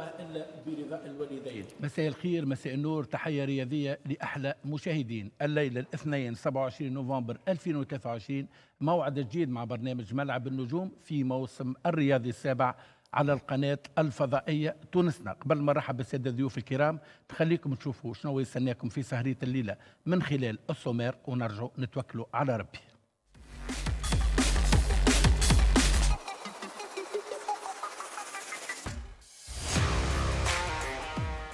الله إلا برضاء الوالدين مساء الخير مساء النور تحية رياضية لأحلى مشاهدين الليلة الاثنين 27 نوفمبر 2023 موعد جديد مع برنامج ملعب النجوم في موسم الرياضي السابع على القناة الفضائية تونسنا قبل ما نرحب بالسادة ضيوف الكرام تخليكم تشوفوا شنو يستناكم في سهرية الليلة من خلال السومير ونرجو نتوكلوا على ربي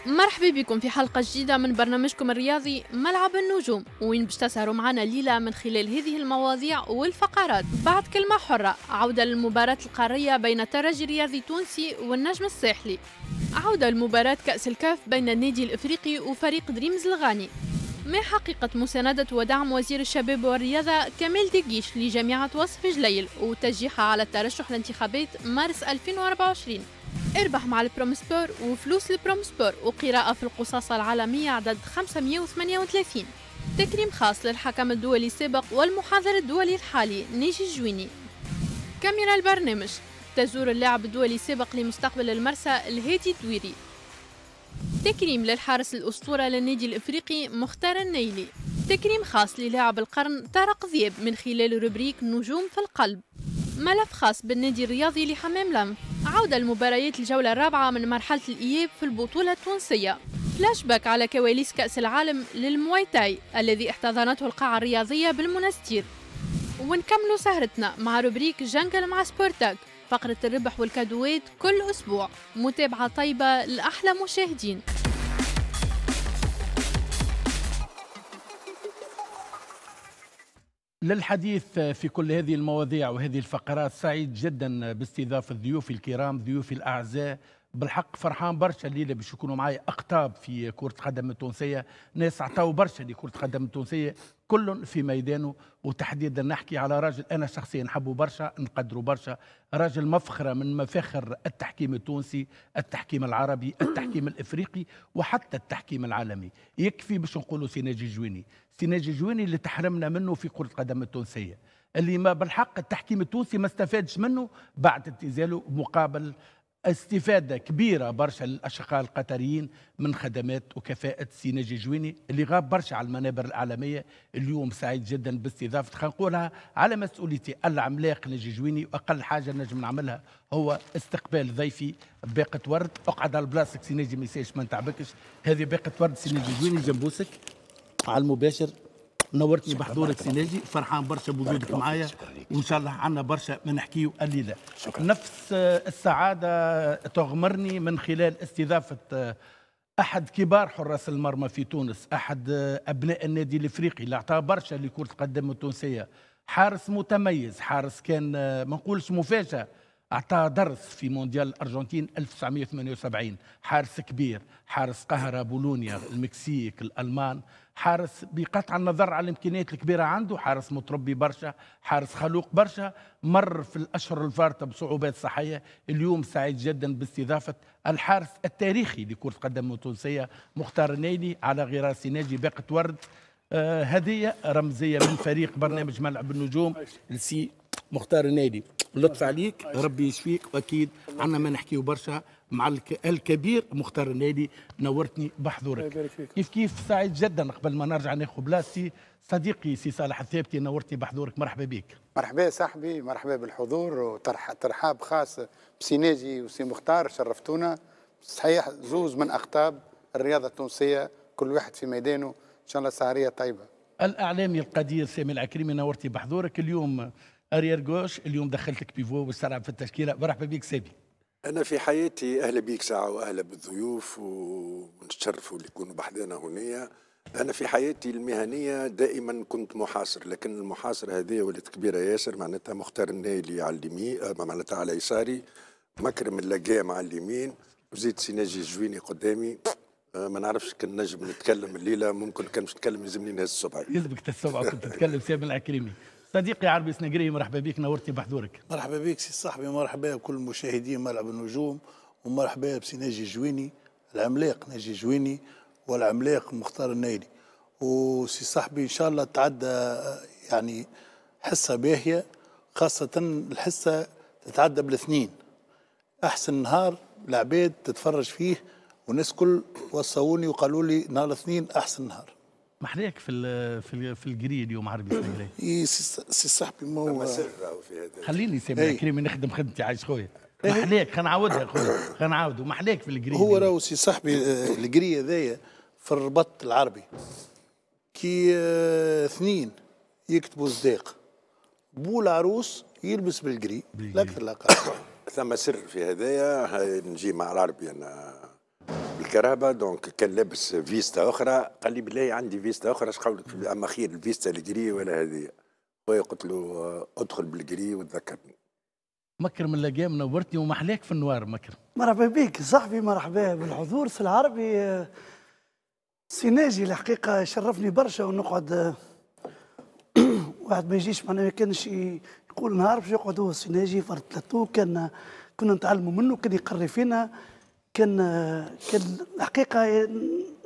مرحبا بكم في حلقة جديدة من برنامجكم الرياضي ملعب النجوم وين باش تسهروا معنا ليلة من خلال هذه المواضيع والفقرات بعد كلمة حرة عودة للمباراة القارية بين الترجي الرياضي التونسي والنجم الساحلي عودة لمباراة كأس الكاف بين النادي الإفريقي وفريق دريمز الغاني ما حقيقة مساندة ودعم وزير الشباب والرياضة كمال ديجيش لجامعة وصف جليل وتشجيعها على الترشح لانتخابات مارس 2024 اربح مع البرومسبور وفلوس البرومسبور وقراءة في القصاصة العالمية عدد 538 تكريم خاص للحكم الدولي السابق والمحاضر الدولي الحالي نيجي الجويني كاميرا البرنامج تزور اللاعب الدولي السابق لمستقبل المرسى الهادي دويري تكريم للحارس الأسطورة للنادي الإفريقي مختار النيلي تكريم خاص للاعب القرن طارق ذياب من خلال روبريك نجوم في القلب ملف خاص بالنادي الرياضي لحمام لمح عودة المباريات الجولة الرابعة من مرحلة الإياب في البطولة التونسية فلاش باك على كواليس كأس العالم للمويتاي الذي احتضنته القاعة الرياضية بالمنستير ونكملوا سهرتنا مع روبريك جنجل مع سبورتاك فقرة الربح والكادوات كل أسبوع متابعة طيبة لأحلى مشاهدين للحديث في كل هذه المواضيع وهذه الفقرات سعيد جدا باستضافة ضيوفي الكرام ضيوفي الأعزاء بالحق فرحان برشا الليله باش يكونوا معايا اقطاب في كره القدم التونسيه ناس عطاو برشا لكره القدم التونسيه كل في ميدانه وتحديدا نحكي على راجل انا شخصيا نحبه برشا نقدره برشا راجل مفخره من مفاخر التحكيم التونسي التحكيم العربي التحكيم الافريقي وحتى التحكيم العالمي يكفي باش نقولوا سيناجي جويني سيناجي جويني اللي تحرمنا منه في كره القدم التونسيه اللي ما بالحق التحكيم التونسي ما استفادش منه بعد اعتزاله مقابل استفادة كبيرة برشا للأشقاء القطريين من خدمات وكفاءة سيناجي جويني اللي غاب برشا على المنابر العالمية اليوم سعيد جدا باستضافة خنقولها على مسؤوليتي العملاق نجي جويني وأقل حاجة نجم نعملها هو استقبال ضيفي باقة ورد اقعد على بلاصتك سيناجي ما ما نتعبكش هذه باقة ورد سيناجي جويني جنبوسك على المباشر نورتني بحضورك سي ناجي فرحان برشا بوجودك معايا وان شاء الله عندنا برشا ما نحكيو الليله نفس السعاده تغمرني من خلال استضافه احد كبار حراس المرمى في تونس احد ابناء النادي الافريقي اللي اعطاه برشا لكره القدم التونسيه حارس متميز حارس كان ما نقولش مفاجاه اعطاه درس في مونديال الارجنتين 1978 حارس كبير حارس قهر بولونيا المكسيك الالمان حارس بقطع النظر على الامكانيات الكبيره عنده حارس متربي برشا حارس خلوق برشا مر في الاشهر الفارطه بصعوبات صحيه اليوم سعيد جدا باستضافه الحارس التاريخي لكره قدم التونسيه مختار النيلي على غراس ناجي باقة ورد آه هديه رمزيه من فريق برنامج ملعب النجوم لسي مختار النادي لطف عليك ربي يشفيك واكيد عندنا ما نحكيو برشا مع الكبير مختار النادي نورتني بحضورك كيف كيف سعيد جدا قبل ما نرجع ناخذ بلاصتي صديقي سي صالح الثابتي نورتني بحضورك مرحبا بك مرحبا صاحبي مرحبا بالحضور وترحاب خاص بسي ناجي وسي مختار شرفتونا صحيح زوز من اقطاب الرياضه التونسيه كل واحد في ميدانه ان شاء الله سهريه طيبه الاعلامي القدير سامي العكريمي نورتي بحضورك اليوم اريير جوش اليوم دخلتك بيفو واستلعب في التشكيله مرحبا بك سامي أنا في حياتي أهلا بيك ساعة وأهلا بالضيوف ونتشرفوا اللي يكونوا بحدنا هنا أنا في حياتي المهنية دائما كنت محاصر لكن المحاصر هذه ولات كبيرة ياسر معناتها مختار النايلي على اليمين آه، معناتها على يساري مكرم اللقام على اليمين وزيد سيناجي جويني قدامي آه، ما نعرفش كان نجم نتكلم الليله ممكن كان نتكلم يلزمني نهز صبعي يلزمك تهز كنت تتكلم سامي العكريمي صديقي عربي سنقري مرحبا بك نورتي بحضورك مرحبا بك سي صاحبي مرحبا بكل المشاهدين ملعب النجوم ومرحبا بسي ناجي جويني العملاق ناجي جويني والعملاق مختار النايلي وسي صاحبي ان شاء الله تعدى يعني حصه باهيه خاصه الحصه تتعدى بالاثنين احسن نهار العباد تتفرج فيه والناس كل وصوني وقالوا لي نهار الاثنين احسن نهار محليك في في في الجري اليوم عربي اسماعيلي اي إيه، سي صاحبي ما هو سر في هذا خليني سي إيه. كريم نخدم خدمتي عايش خويا إيه. محليك نعاودها خويا خلينا نعاودوا محليك في الجري هو يعني. راهو سي صاحبي آه، الجري هذايا في الربط العربي كي آه، اثنين يكتبوا صداق بو العروس يلبس بالجري لا اكثر لا اقل ثم سر في هذايا نجي مع العربي انا الكرامه دونك كان لابس فيستا اخرى قال لي بالله عندي فيستا اخرى اش قولك اما خير الفيستا الجري ولا هذه خويا قلت له ادخل بالجري وتذكرني مكرم اللقام نورتني ومحلاك في النوار مكرم مرحبا بك صاحبي مرحبا بالحضور في العربي سيناجي الحقيقه شرفني برشا ونقعد واحد ما يجيش معناها ما كانش يقول نهار باش يقعد هو سيناجي فرد كان كنا نتعلموا منه كان يقري فينا كان كان الحقيقه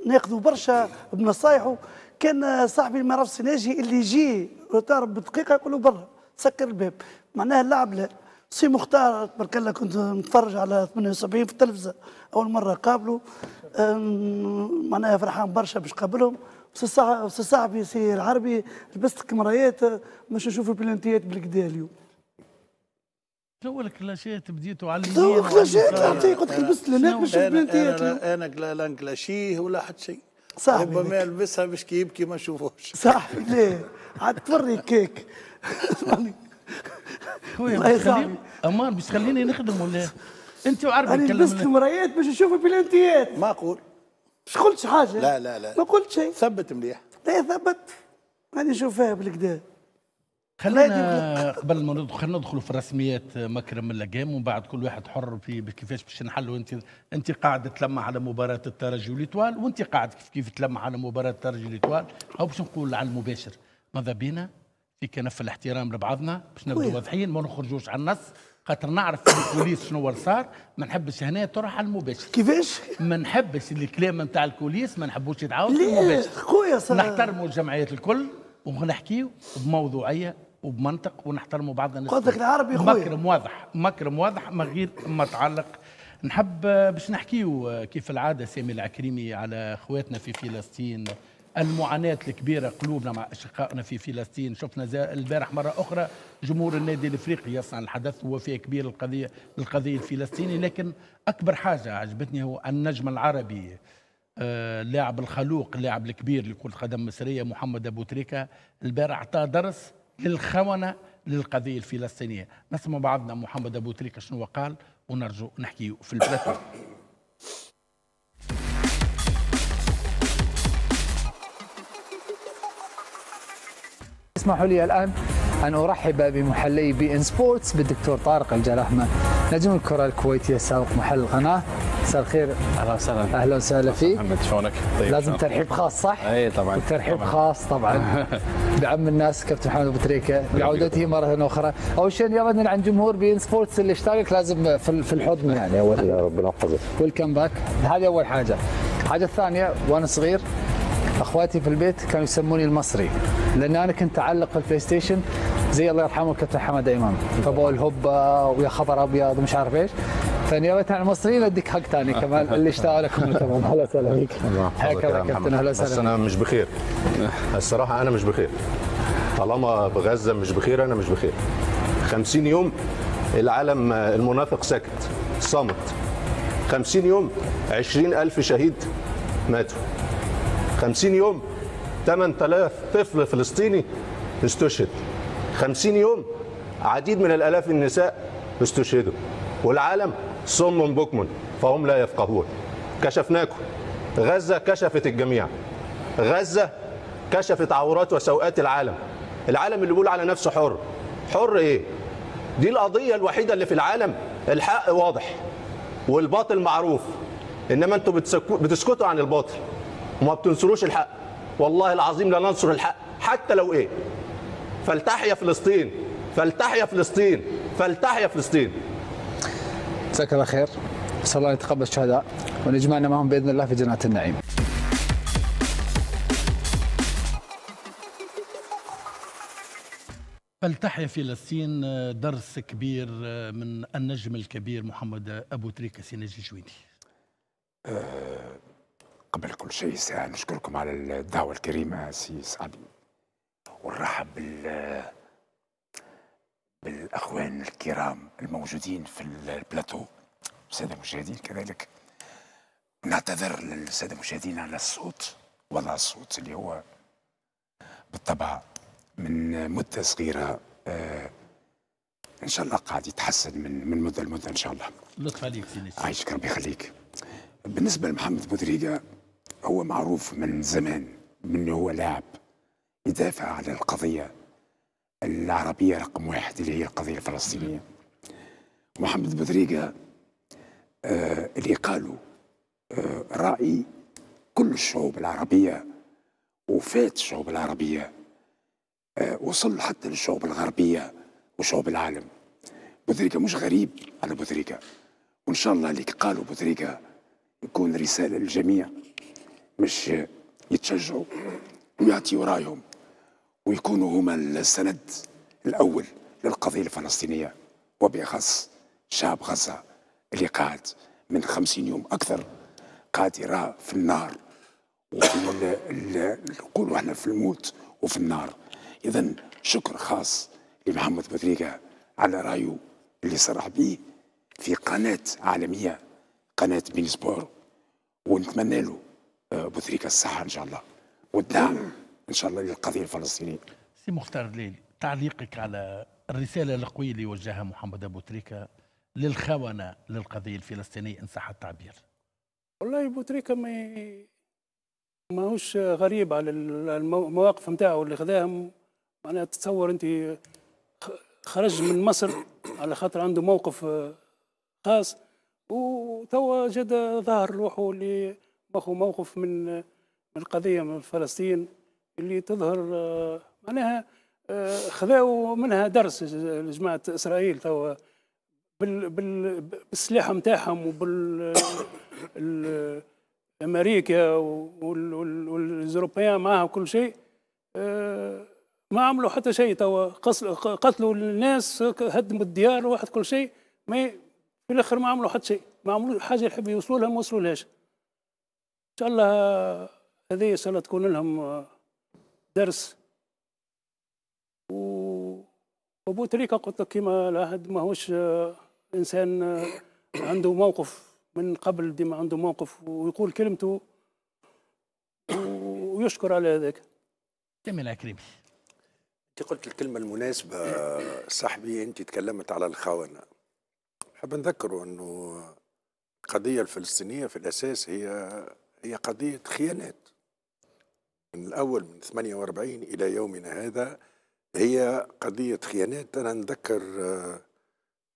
ناخذوا برشا بنصايحه كان صاحبي ما عرفش ناجي اللي يجي طارب بدقيقه يقول له برا سكر الباب معناها اللاعب لا سي مختار تبارك الله كنت نتفرج على 78 في التلفزه اول مره قابله معناها فرحان برشا باش قابلهم سي صاحبي سي العربي لبست كمرايات باش نشوف البلانتيات بالكدا اليوم تو الكلاشيات بديتو على تو كلاشيات نعطيك قلت لك لبست لهناك باش نشوف انا انا لا لا نكلاشيه ولا حد شيء صح ربما يلبسها باش كي يبكي ما نشوفوش صح لا عاد توري كيك خويا خليني امان باش تخليني نخدم ولا انت وعربي انا لبست المرايات باش نشوف البلانتيات ما اقول مش قلتش حاجه لا لا لا ما قلت شيء ثبت مليح لا ثبت نشوف فيها بالكدا خلينا قبل ما ندخل خلينا ندخلوا في الرسميات آه، مكرم اللقام ومن بعد كل واحد حر في كيفاش باش نحلوا انت انت قاعد تلمع على مباراه الترجي والاتوال وانت قاعد كيف كيف تلمع على مباراه الترجي والاتوال او باش نقول على المباشر ماذا بينا في كنف الاحترام لبعضنا باش نبدو واضحين ما نخرجوش على النص خاطر نعرف في الكوليس شنو صار ما نحبش هنا تروح على المباشر كيفاش؟ ما نحبش الكلام نتاع الكوليس ما نحبوش يتعاود في المباشر خويا نحترموا الجمعيات الكل ونحكيو بموضوعيه وبمنطق ونحترموا بعضنا قصدك العربي خويا مكرم واضح مكرم واضح من غير ما تعلق نحب آه، باش نحكيو آه، كيف العاده سامي العكريمي على خواتنا في فلسطين المعاناة الكبيرة قلوبنا مع أشقائنا في فلسطين شفنا البارح مرة أخرى جمهور النادي الإفريقي يصنع الحدث فيه كبير القضية القضية الفلسطيني لكن أكبر حاجة عجبتني هو النجم العربي اللاعب آه، الخلوق اللاعب الكبير لكرة قدم مصرية محمد أبو تريكة البارح أعطى درس للخونه للقضيه الفلسطينيه نسمع بعضنا محمد ابو تريكه شنو قال ونرجو نحكي في البلاتو اسمحوا لي الان ان ارحب بمحلي بي ان سبورتس بالدكتور طارق الجلاحمه نجم الكره الكويتيه السابق محل القناه مساء الخير اهلا وسهلا اهلا وسهلا فيك محمد شلونك؟ طيب لازم ترحيب خاص صح؟ اي طبعا ترحيب خاص طبعا بعم الناس كابتن محمد ابو تريكه طيب، بعودته مره اخرى اول شيء يبعدنا عن جمهور بين سبورتس اللي اشترك لازم في الحضن يعني اول يا ربنا نحفظك ويلكم باك هذه اول حاجه الحاجه الثانيه وانا صغير اخواتي في البيت كانوا يسموني المصري لان انا كنت اعلق في البلاي ستيشن زي الله يرحمه الكابتن حمد ايمان فبقول هوبا ويا خبر ابيض ومش عارف ايش ثانية يا عن المصريين اديك حق ثاني كمان اللي اشتاق لكم تمام اهلا وسهلا بك هكذا كابتن اهلا وسهلا بس انا مش بخير الصراحة انا مش بخير طالما بغزة مش بخير انا مش بخير 50 يوم العالم المنافق ساكت صامت 50 يوم 20000 شهيد ماتوا 50 يوم 8000 طفل فلسطيني استشهد 50 يوم عديد من الالاف النساء استشهدوا والعالم صم بكم فهم لا يفقهون كشفناكم غزة كشفت الجميع غزة كشفت عورات وسوءات العالم العالم اللي بيقول على نفسه حر حر ايه دي القضية الوحيدة اللي في العالم الحق واضح والباطل معروف انما انتوا بتسكتوا عن الباطل وما بتنصروش الحق والله العظيم لا ننصر الحق حتى لو ايه فلتحيا فلسطين فلتحيا فلسطين فلتحيا فلسطين جزاك الله خير نسال الله ان يتقبل الشهداء وان يجمعنا معهم باذن الله في جنات النعيم فلتحيا فلسطين آه، درس كبير آه، من النجم الكبير محمد ابو تريكه سيناجي الجويني آه، قبل كل شيء نشكركم على الدعوه الكريمه سي سعدي ونرحب بال بالاخوان الكرام الموجودين في البلاتو الساده المشاهدين كذلك نعتذر للساده المشاهدين على الصوت وضع الصوت اللي هو بالطبع من مده صغيره آه ان شاء الله قاعد يتحسن من من مده لمده ان شاء الله لطف عليك سيدي عايشك ربي يخليك بالنسبه لمحمد بودريقه هو معروف من زمان من هو لاعب يدافع على القضيه العربيه رقم واحد اللي هي القضيه الفلسطينيه محمد بدريقه آه اللي قالوا آه راي كل الشعوب العربيه وفات الشعوب العربيه آه وصل حتى للشعوب الغربيه وشعوب العالم بدريقه مش غريب على بدريقه وان شاء الله اللي قالوا بدريقه يكون رساله للجميع مش يتشجعوا ويعطيوا رايهم ويكونوا هما السند الأول للقضية الفلسطينية وبأخص شعب غزة اللي قاعد من خمسين يوم أكثر قاعد يراه في النار وفي نقولوا احنا في الموت وفي النار إذا شكر خاص لمحمد بودريقة على رأيه اللي صرح به في قناة عالمية قناة بين سبور ونتمنى له آه، بوتريكا الصحة إن شاء الله والدعم ان شاء الله للقضيه الفلسطينيه. سي مختار دليل تعليقك على الرساله القويه اللي وجهها محمد ابو تريكه للخونه للقضيه الفلسطينيه ان صح التعبير. والله ابو تريكه ما ماهوش غريب على المواقف نتاعو اللي خذاهم انا تتصور انت خرج من مصر على خاطر عنده موقف خاص وتوا جد ظهر روحه اللي ماخو موقف من من القضيه من فلسطين اللي تظهر آه، معناها آه، خذاو منها درس آه، جماعه اسرائيل توا بال بال بالسلاح نتاعهم وبال امريكا والاوروبيان معاها وكل شيء ما عملوا حتى شيء توا قتلوا الناس هدموا الديار واحد كل شيء ما في الاخر ما عملوا حتى شيء ما عملوا حاجه يحب يوصلوا لها ما وصلوا لهاش ان شاء الله هذه ان شاء الله تكون لهم درس و وبوتريكا قلت لك كما العهد ماهوش آه، انسان آه، عنده موقف من قبل ديما عنده موقف ويقول كلمته ويشكر على هذاك كمل كريم انت قلت الكلمه المناسبه آه، صاحبي انت تكلمت على الخونه حاب نذكره انه القضيه الفلسطينيه في الاساس هي هي قضيه خيانات من الأول من 48 إلى يومنا هذا هي قضية خيانات أنا نذكر آه،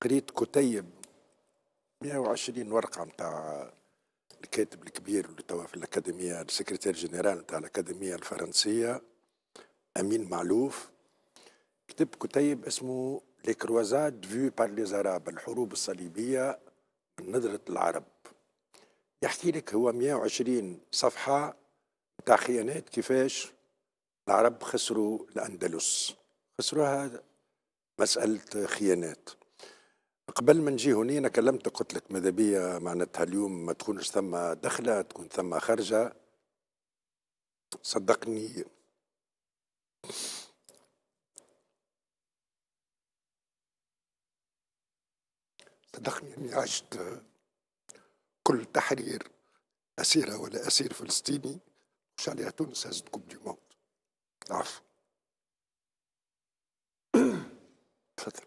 قريت كتيب 120 ورقة متاع الكاتب الكبير اللي توا في الأكاديمية السكرتير جنرال متاع الأكاديمية الفرنسية أمين معلوف كتب كتيب اسمه لي كروزاد فيو بار لي الحروب الصليبية نظرة العرب يحكي لك هو 120 صفحة تاع خيانات كيفاش العرب خسروا الأندلس خسروها مسألة خيانات قبل ما نجي هوني انا كلمت قلت لك ماذا بيا معناتها اليوم ما تكونش ثم دخله تكون ثم خرجه صدقني صدقني اني عشت كل تحرير اسيره ولا اسير فلسطيني ça les à cette Coupe du Monde. عفوا. تفضل.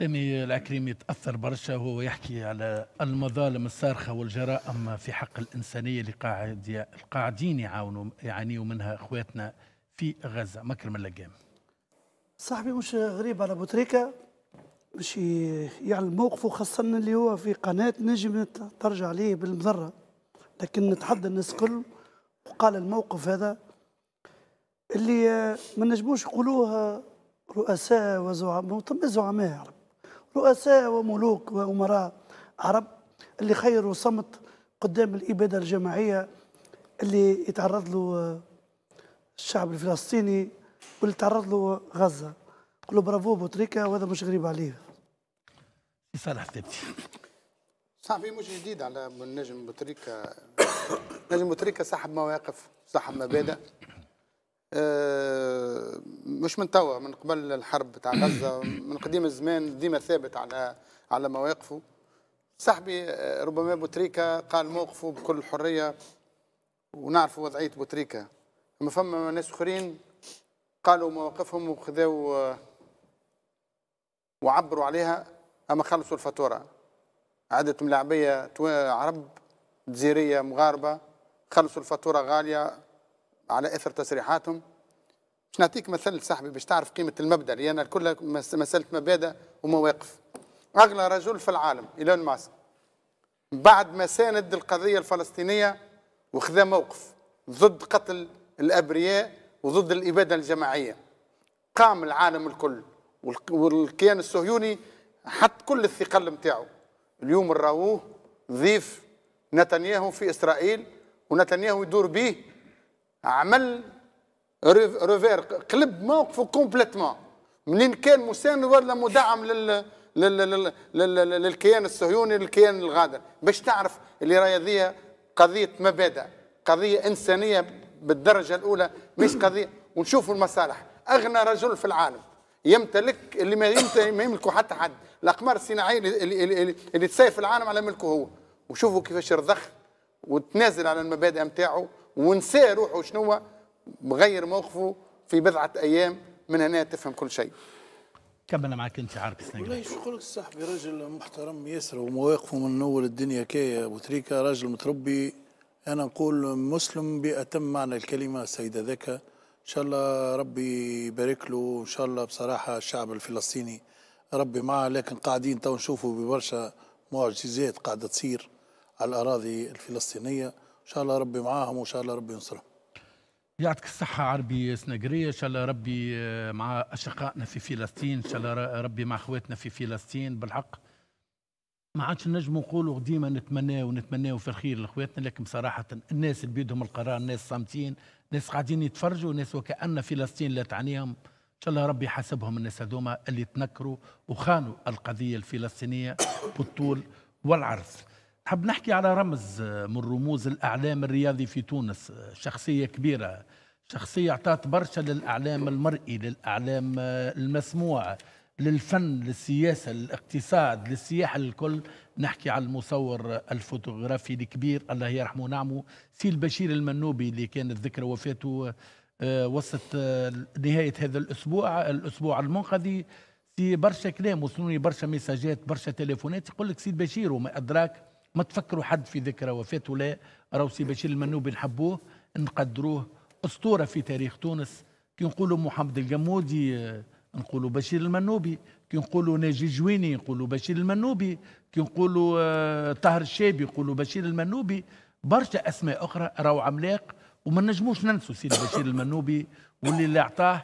سامي العكريمي تأثر برشا وهو يحكي على المظالم الصارخة والجرائم في حق الإنسانية اللي قاعد القاعدين يعاونوا يعانيوا منها إخواتنا في غزة مكرم اللقام صاحبي مش غريب على بوتريكا باش يعلم يعني موقفه خاصة اللي هو في قناة نجم ترجع عليه بالمضرة لكن نتحدى الناس كل وقال الموقف هذا اللي آه، ما نجموش يقولوها رؤساء وزعماء زعماء عرب رؤساء وملوك وأمراء عرب اللي خيروا صمت قدام الإبادة الجماعية اللي يتعرض له آه، الشعب الفلسطيني واللي تعرض له غزة قول له برافو بوتريكا وهذا مش غريب عليه فرح تبكي صاحبي مش جديد على النجم بوتريكا نجم بوتريكا صاحب مواقف صاحب مبادئ آه، مش من توا من قبل الحرب تاع غزه من قديم الزمان ديما ثابت على على مواقفه صاحبي آه، ربما بوتريكا قال موقفه بكل حريه ونعرفوا وضعيه بوتريكا اما فما ناس اخرين قالوا مواقفهم وخذوا آه، وعبروا عليها أما خلصوا الفاتورة عدد ملاعبية عرب جزيرية مغاربة خلصوا الفاتورة غالية على أثر تصريحاتهم باش نعطيك مثل صاحبي باش تعرف قيمة المبدأ لأن الكل مسألة مبادئ ومواقف أغلى رجل في العالم إيلون ماسك بعد ما ساند القضية الفلسطينية وخذا موقف ضد قتل الأبرياء وضد الإبادة الجماعية قام العالم الكل والكيان الصهيوني حط كل الثقل نتاعو اليوم راوه ضيف نتنياهو في اسرائيل ونتنياهو يدور به عمل ريفير قلب موقفه كومبليتمون منين كان مساند ولا مدعم لل لل لل لل للكيان الصهيوني للكيان الغادر باش تعرف اللي راهي ذي قضيه مبادئ قضيه انسانيه بالدرجه الاولى مش قضيه ونشوفوا المصالح اغنى رجل في العالم يمتلك اللي ما يملكه حتى حد الاقمار الصناعيه اللي, اللي, اللي تسيف العالم على ملكه هو وشوفوا كيفاش رضخ وتنازل على المبادئ نتاعو ونسى روحه شنو مغير موقفه في بضعه ايام من هنا تفهم كل شيء كمل معك انت عارف والله شو يقول لك صاحبي راجل محترم ياسر ومواقفه من اول الدنيا كاية تريكه راجل متربي انا نقول مسلم باتم معنى الكلمه السيد ذكر ان شاء الله ربي يبارك له ان شاء الله بصراحه الشعب الفلسطيني ربي معه لكن قاعدين تو نشوفوا ببرشا معجزات قاعده تصير على الاراضي الفلسطينيه ان شاء الله ربي معاهم وان شاء الله ربي ينصرهم يعطيك الصحة عربي سنقرية إن شاء الله ربي مع أشقائنا في فلسطين إن شاء الله ربي مع أخواتنا في فلسطين بالحق ما عادش نجموا نقولوا ديما نتمناه ونتمناه في الخير لاخواتنا لكن بصراحه الناس اللي بيدهم القرار ناس صامتين ناس قاعدين يتفرجوا ناس وكأن فلسطين لا تعنيهم إن شاء الله ربي يحاسبهم الناس هذوما اللي تنكروا وخانوا القضية الفلسطينية بالطول والعرض حب نحكي على رمز من رموز الإعلام الرياضي في تونس شخصية كبيرة شخصية اعطت برشا للإعلام المرئي للإعلام المسموع للفن للسياسة للاقتصاد للسياحة للكل نحكي على المصور الفوتوغرافي الكبير الله يرحمه ونعمه سي البشير المنوبي اللي كانت ذكرى وفاته آه، وسط آه، نهاية هذا الأسبوع الأسبوع المنقذي سي برشا كلام وصلوني برشا ميساجات برشا تليفونات يقول لك سي بشير وما أدراك ما تفكروا حد في ذكرى وفاته لا راهو سي بشير المنوبي نحبوه نقدروه أسطورة في تاريخ تونس كي نقولوا محمد الجمودي آه، نقولوا بشير المنوبي كي نقولوا ناجي جويني نقولوا بشير المنوبي كي نقولوا آه، طاهر الشابي نقولوا بشير المنوبي برشا اسماء اخرى راهو عملاق وما نجموش ننسوا سيدي بشير المنوبي واللي اللي اعطاه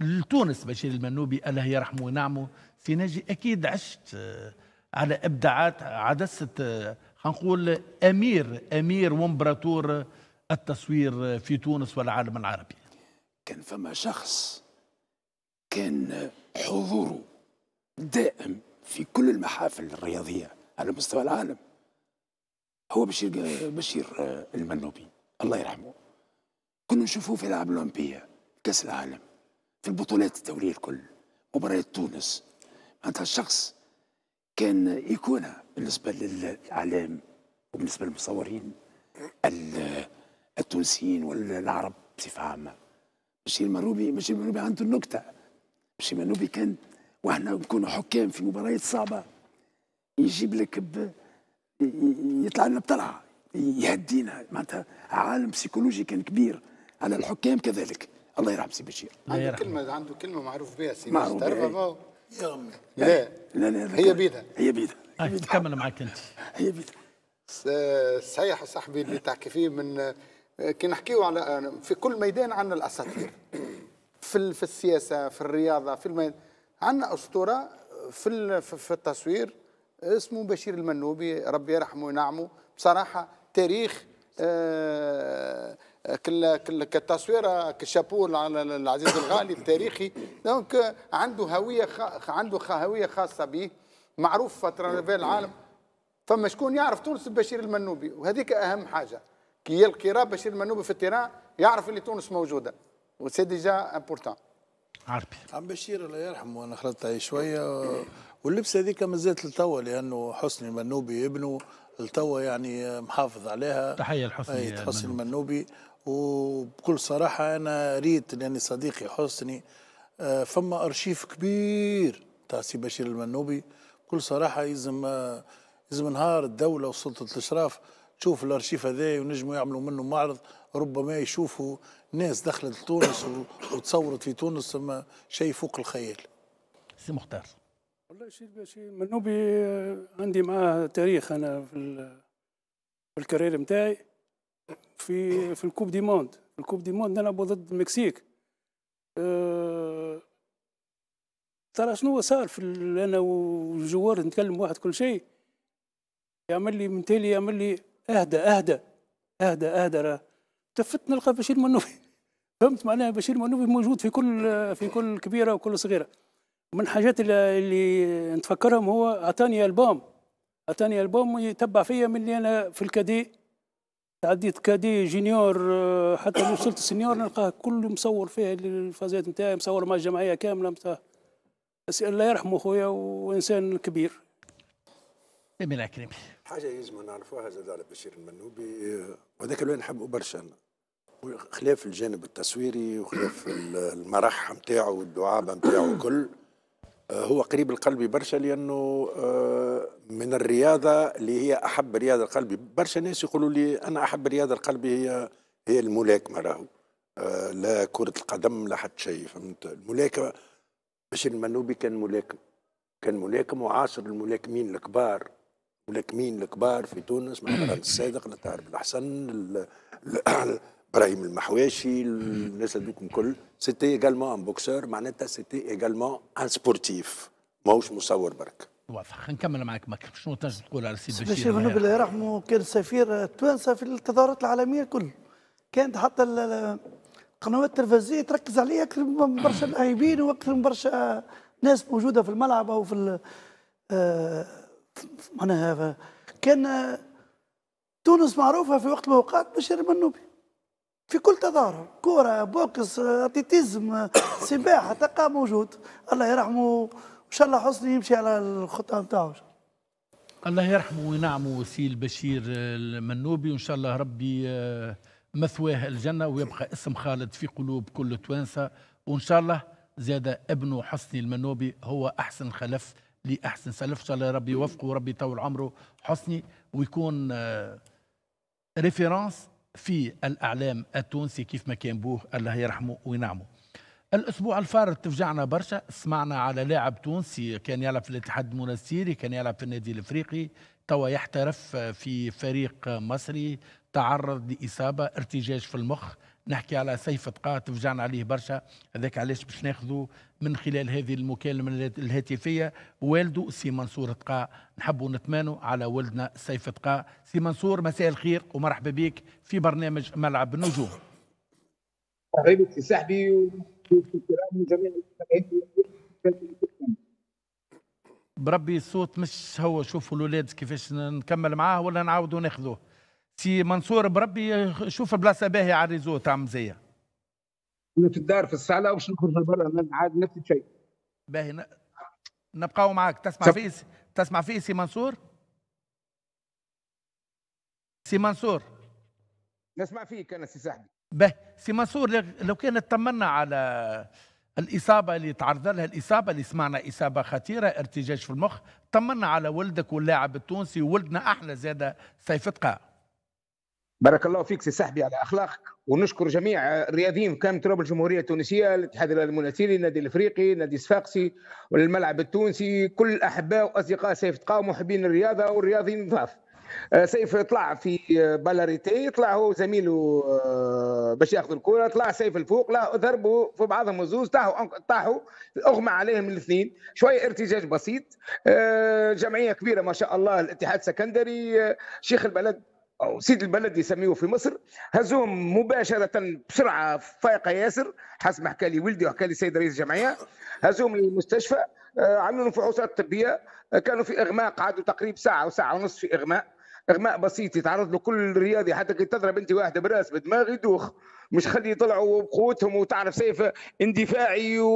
لتونس بشير المنوبي الله يرحمه ونعمه سي ناجي اكيد عشت آه، على ابداعات عدسه آه، خنقول امير امير وامبراطور التصوير في تونس والعالم العربي كان فما شخص كان حضوره دائم في كل المحافل الرياضية على مستوى العالم هو بشير بشير المنوبي الله يرحمه كنا نشوفوه في العاب الاولمبيه كاس العالم في البطولات الدوليه الكل مباريات تونس معناتها الشخص كان يكون بالنسبه للاعلام وبالنسبه للمصورين التونسيين والعرب بصفه عامه بشير المنوبي بشير المنوبي عنده النكته مانو كان وحنا نكونوا حكام في مباريات صعبه يجيب لك ب... يطلع لنا بطلعه يهدينا معناتها عالم سيكولوجي كان كبير على الحكام كذلك الله يرحم سي بشير عنده كلمه عنده كلمه معروف بها سي معروف بها يا امي لا لا لا هي بيدها هي بيدها أه، تكمل معك انت هي بيدها صحيح صاحبي اللي تحكي فيه من كي نحكيو على في كل ميدان عندنا الاساطير في في السياسه في الرياضه في المين عندنا اسطوره آه، في في التصوير اسمه بشير المنوبي ربي يرحمه وينعمه بصراحه تاريخ آه، آه، كل كل كالتصوير كشابو العزيز الغالي التاريخي دونك عنده هويه خ... عنده هويه خاصه به معروف فتره في العالم فما شكون يعرف تونس بشير المنوبي وهذيك اهم حاجه كي يلقي راه بشير المنوبي في التيران يعرف اللي تونس موجوده وسي ديجا امبورتان عربي عم بشير الله يرحمه انا خلطت عليه شويه واللبسه هذيك مازالت لتوا لانه حسني المنوبي ابنه لتوا يعني محافظ عليها تحيه لحسني حسني المنوبي وبكل صراحه انا ريت لاني صديقي حسني آه، فما ارشيف كبير تاع سي بشير المنوبي بكل صراحه يلزم آه، يلزم نهار الدوله وسلطه الاشراف تشوف الارشيف هذا ونجموا يعملوا منه معرض ربما يشوفوا ناس دخلت لتونس وتصورت في تونس ما شيء فوق الخيال سي مختار والله شيء شيء منوبي عندي معاه تاريخ انا في في الكارير نتاعي في في الكوب دي موند الكوب دي موند نلعبوا ضد المكسيك أه ترى شنو صار في انا والجوار نتكلم واحد كل شيء يعمل لي من تالي يعمل لي اهدى اهدى اهدى اهدى راه تفتنا نلقى بشير منوفي فهمت معناها بشير المأنوفي موجود في كل في كل كبيره وكل صغيره من الحاجات اللي نتفكرهم هو اعطاني البوم اعطاني البوم يتبع فيا من اللي انا في الكادي تعديت كادي جينيور آه، حتى وصلت سنيور نلقاه كله مصور فيه الفازات نتاعي مصور مع الجمعيه كامله نتاع الله يرحمه خويا وانسان كبير امين كريم حاجه يلزم نعرفوها زاد على بشير المنوبي آه، وهذاك اللي نحبه برشا خلاف الجانب التصويري وخلاف المرح نتاعو والدعابة نتاعو الكل آه، هو قريب القلب برشا لأنه آه، من الرياضة اللي هي أحب رياضة القلب برشا ناس يقولوا لي أنا أحب رياضة القلب هي هي الملاكمة راهو آه، لا كرة القدم لا حتى شيء فهمت الملاكمة باش المنوبي كان ملاكم كان ملاكم وعاصر الملاكمين الكبار ملاكمين الكبار في تونس محمد الصادق نتاع الحسن ابراهيم المحواشي الناس هذوكم الكل سيتي ايجالمون ان بوكسور معناتها سيتي ايجالمون ان سبورتيف ماهوش مصور برك واضح نكمل معك مكرم شنو تنجم تقول على السيد بشير بن الله يرحمه كان سفير تونس في التظاهرات العالميه الكل كانت حتى القنوات التلفزيونيه تركز عليه اكثر من برشا لاعبين واكثر من برشا ناس موجوده في الملعب او في آه، معناها كان تونس معروفه في وقت من الاوقات بشير بن نوبي في كل تظاهرة كورة بوكس اتيتيزم سباحة تلقى موجود الله يرحمه وإن شاء الله حسني يمشي على الخطة نتاعو الله يرحمه وينعمه وسيل بشير آه، المنوبي وإن شاء الله ربي آه، مثواه الجنة ويبقى اسم خالد في قلوب كل توانسة وإن شاء الله زاد ابنه حسني المنوبي هو أحسن خلف لأحسن سلف إن شاء الله ربي يوفقه وربي يطول عمره حسني ويكون ريفيرانس آه، في الأعلام التونسي كيف ما كان بوه الله يرحمه وينعمه الأسبوع الفارط تفجعنا برشا سمعنا على لاعب تونسي كان يلعب في الاتحاد المنسيري كان يلعب في النادي الإفريقي توا يحترف في فريق مصري تعرض لإصابة ارتجاج في المخ نحكي على سيف تقات وجعنا عليه برشا هذاك علاش باش ناخذه من خلال هذه المكالمة الهاتفية والده سي منصور تقا نحبوا نتمانوا على ولدنا سيف تقا سي منصور مساء الخير ومرحبا بك في برنامج ملعب النجوم مرحبا صاحبي بربي الصوت مش هو شوفوا الاولاد كيفاش نكمل معاه ولا نعاودوا ناخذوه سي منصور بربي شوف بلاصه باهيه على الريزو تاع مزيه في الدار في الصاله وباش نخرج برا عاد نفس الشيء باهي نبقاو معاك تسمع في تسمع في سي منصور سي منصور نسمع فيك انا سي صاحبي باهي سي منصور لو كان اطمنا على الاصابه اللي تعرض لها الاصابه اللي سمعنا اصابه خطيره ارتجاج في المخ طمنا على ولدك واللاعب التونسي ولدنا احنا زاده سيفتقى بارك الله فيك سي صاحبي على اخلاقك ونشكر جميع الرياضيين كان تراب الجمهوريه التونسيه الاتحاد المناسيري النادي الافريقي النادي الصفاقسي والملعب التونسي كل احباء واصدقاء سيف تقاوم محبين الرياضه والرياضيين الضعف آه، سيف طلع في بالاريتي طلع هو زميله آه، باش ياخذ الكره طلع سيف الفوق لا ضربوا في بعضهم الزوز طاحوا طاحوا اغمى عليهم الاثنين شويه ارتجاج بسيط آه، جمعيه كبيره ما شاء الله الاتحاد السكندري شيخ البلد او سيد البلد يسميه في مصر هزوهم مباشره بسرعه فائقه ياسر حسب ما حكى لي ولدي وحكى لي سيد رئيس الجمعيه هزوهم للمستشفى آه، عملوا لهم فحوصات طبيه آه، كانوا في اغماء قعدوا تقريب ساعه وساعه ونص في اغماء اغماء بسيط يتعرض له كل رياضي حتى كي تضرب انت واحده براس بدماغ يدوخ مش خلي يطلعوا بقوتهم وتعرف سيف اندفاعي و...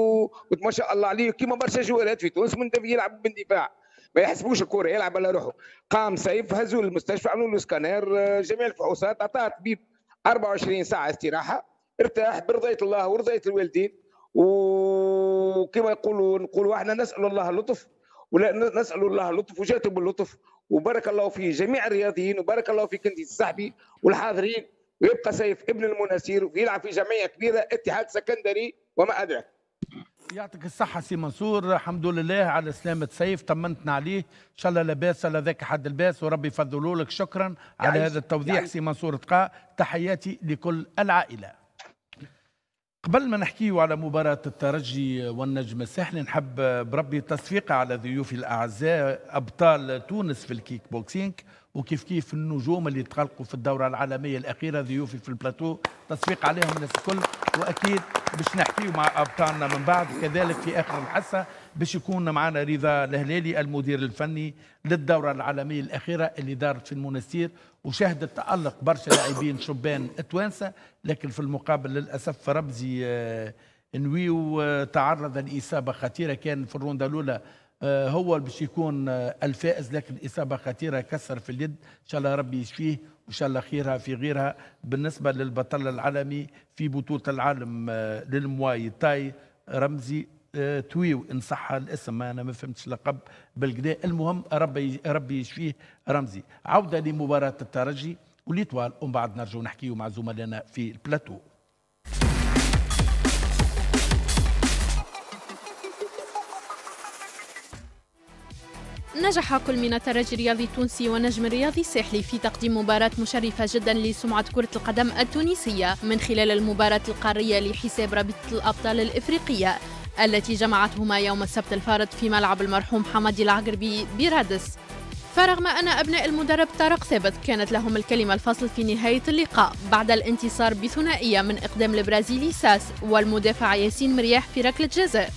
وما شاء الله عليه كيما برشا جوالات في تونس من يلعبوا باندفاع ما يحسبوش الكوره يلعب على روحه قام سيف هزوا المستشفى عملوا له سكانير آه، جميع الفحوصات اعطاه الطبيب 24 ساعه استراحه ارتاح برضايه الله ورضايه الوالدين وكما يقولوا نقولوا احنا نسال الله اللطف ولا نسال الله اللطف وجاته باللطف وبارك الله في جميع الرياضيين وبارك الله في كنتي الصحبي والحاضرين ويبقى سيف ابن المناسير ويلعب في جمعيه كبيره اتحاد سكندري وما ادراك يعطيك الصحة سي منصور الحمد لله على سلامة سيف طمنتنا عليه إن شاء الله لاباس على ذاك حد الباس وربي يفضلوا لك شكرا يعني على هذا التوضيح يعني سي منصور تقا تحياتي لكل العائلة قبل ما نحكيه على مباراة الترجي والنجم الساحلي نحب بربي التصفيق على ضيوفي الأعزاء أبطال تونس في الكيك بوكسينج وكيف كيف النجوم اللي تخلقوا في الدورة العالمية الأخيرة ضيوفي في البلاتو تصفيق عليهم الناس الكل وأكيد باش نحكيو مع أبطالنا من بعد كذلك في آخر الحصة باش يكون معنا رضا الهلالي المدير الفني للدورة العالمية الأخيرة اللي دارت في المنستير وشهدت تألق برشا لاعبين شبان التوانسة لكن في المقابل للأسف رمزي آه، نويو آه، تعرض لإصابة خطيرة كان في الروندا الأولى آه، هو اللي باش يكون آه، الفائز لكن اصابه خطيره كسر في اليد ان شاء الله ربي يشفيه وان شاء الله خيرها في غيرها بالنسبه للبطل العالمي في بطوله العالم آه، للمواي تاي رمزي تويو ان صح الاسم انا ما فهمتش لقب بالكدا المهم ربي ربي يشفيه رمزي عوده لمباراه الترجي وليطوال ومن بعد نرجو نحكيو مع زملائنا في البلاتو نجح كل من الترجي الرياضي التونسي والنجم الرياضي الساحلي في تقديم مباراة مشرفة جدا لسمعة كرة القدم التونسية من خلال المباراة القارية لحساب رابطة الأبطال الإفريقية التي جمعتهما يوم السبت الفارط في ملعب المرحوم حمادي العقربي برادس فرغم أن أبناء المدرب طارق ثابت كانت لهم الكلمة الفصل في نهاية اللقاء بعد الانتصار بثنائية من إقدام البرازيلي ساس والمدافع ياسين مرياح في ركلة جزاء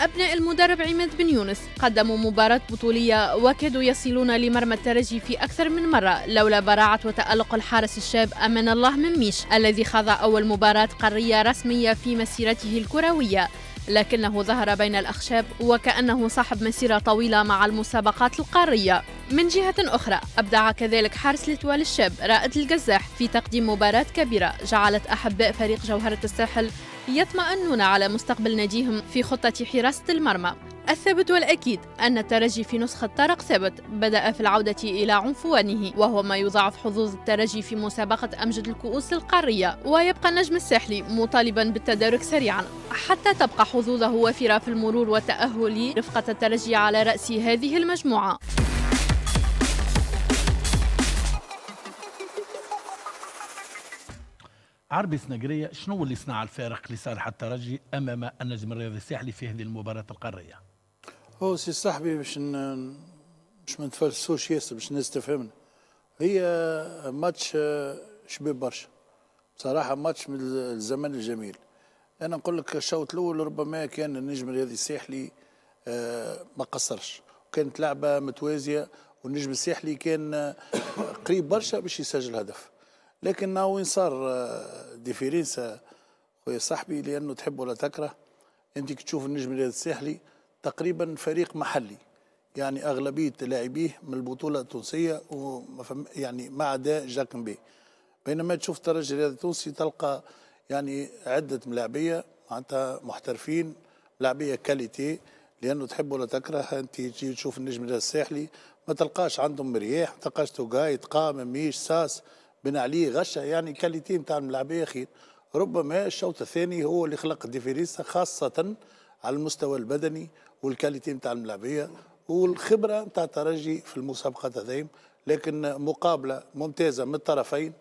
أبناء المدرب عماد بن يونس قدموا مباراة بطولية وكادوا يصلون لمرمى الترجي في أكثر من مرة لولا براعة وتألق الحارس الشاب أمن الله من ميش الذي خاض أول مباراة قارية رسمية في مسيرته الكروية لكنه ظهر بين الأخشاب وكأنه صاحب مسيرة طويلة مع المسابقات القارية من جهة أخرى أبدع كذلك حارس لتوال الشاب رائد القزاح في تقديم مباراة كبيرة جعلت أحباء فريق جوهرة الساحل يطمئنون على مستقبل ناديهم في خطة حراسة المرمى الثابت والأكيد أن الترجي في نسخة طارق ثابت بدأ في العودة إلى عنفوانه وهو ما يضاعف حظوظ الترجي في مسابقة أمجد الكؤوس القارية ويبقى النجم الساحلي مطالبا بالتدارك سريعا حتى تبقى حظوظه وافرة في المرور والتأهل رفقة الترجي على رأس هذه المجموعة عربي سنجرية شنو اللي صنع الفارق اللي صار حتى رجي أمام النجم الرياضي الساحلي في هذه المباراة القارية هو سي صاحبي باش ن... باش ما نتفلسوش ياسر باش الناس تفهمنا هي ماتش شباب برشا بصراحة ماتش من الزمن الجميل أنا نقول لك الشوط الأول ربما كان النجم الرياضي الساحلي آه، ما قصرش وكانت لعبة متوازية والنجم الساحلي كان آه، قريب برشا باش يسجل هدف لكن وين صار ديفيرينسا آه، آه، خويا صاحبي لانه تحب ولا تكره انت كي تشوف النجم الساحلي تقريبا فريق محلي يعني اغلبيه لاعبيه من البطوله التونسيه يعني ما عدا جاك بي بينما تشوف الترجي الرياضي التونسي تلقى يعني عده ملاعبيه معناتها محترفين لاعبيه كاليتي لانه تحب ولا تكره انت تجي تشوف النجم الساحلي ما تلقاش عندهم مرياح ما تلقاش توقاي تقام ميش ساس بن علي غشة يعني كاليتي نتاع الملعبيه خير ربما الشوط الثاني هو اللي خلق ديفيريسا خاصة على المستوى البدني والكاليتي نتاع الملاعبية والخبرة نتاع الترجي في المسابقات هذيم لكن مقابلة ممتازة من الطرفين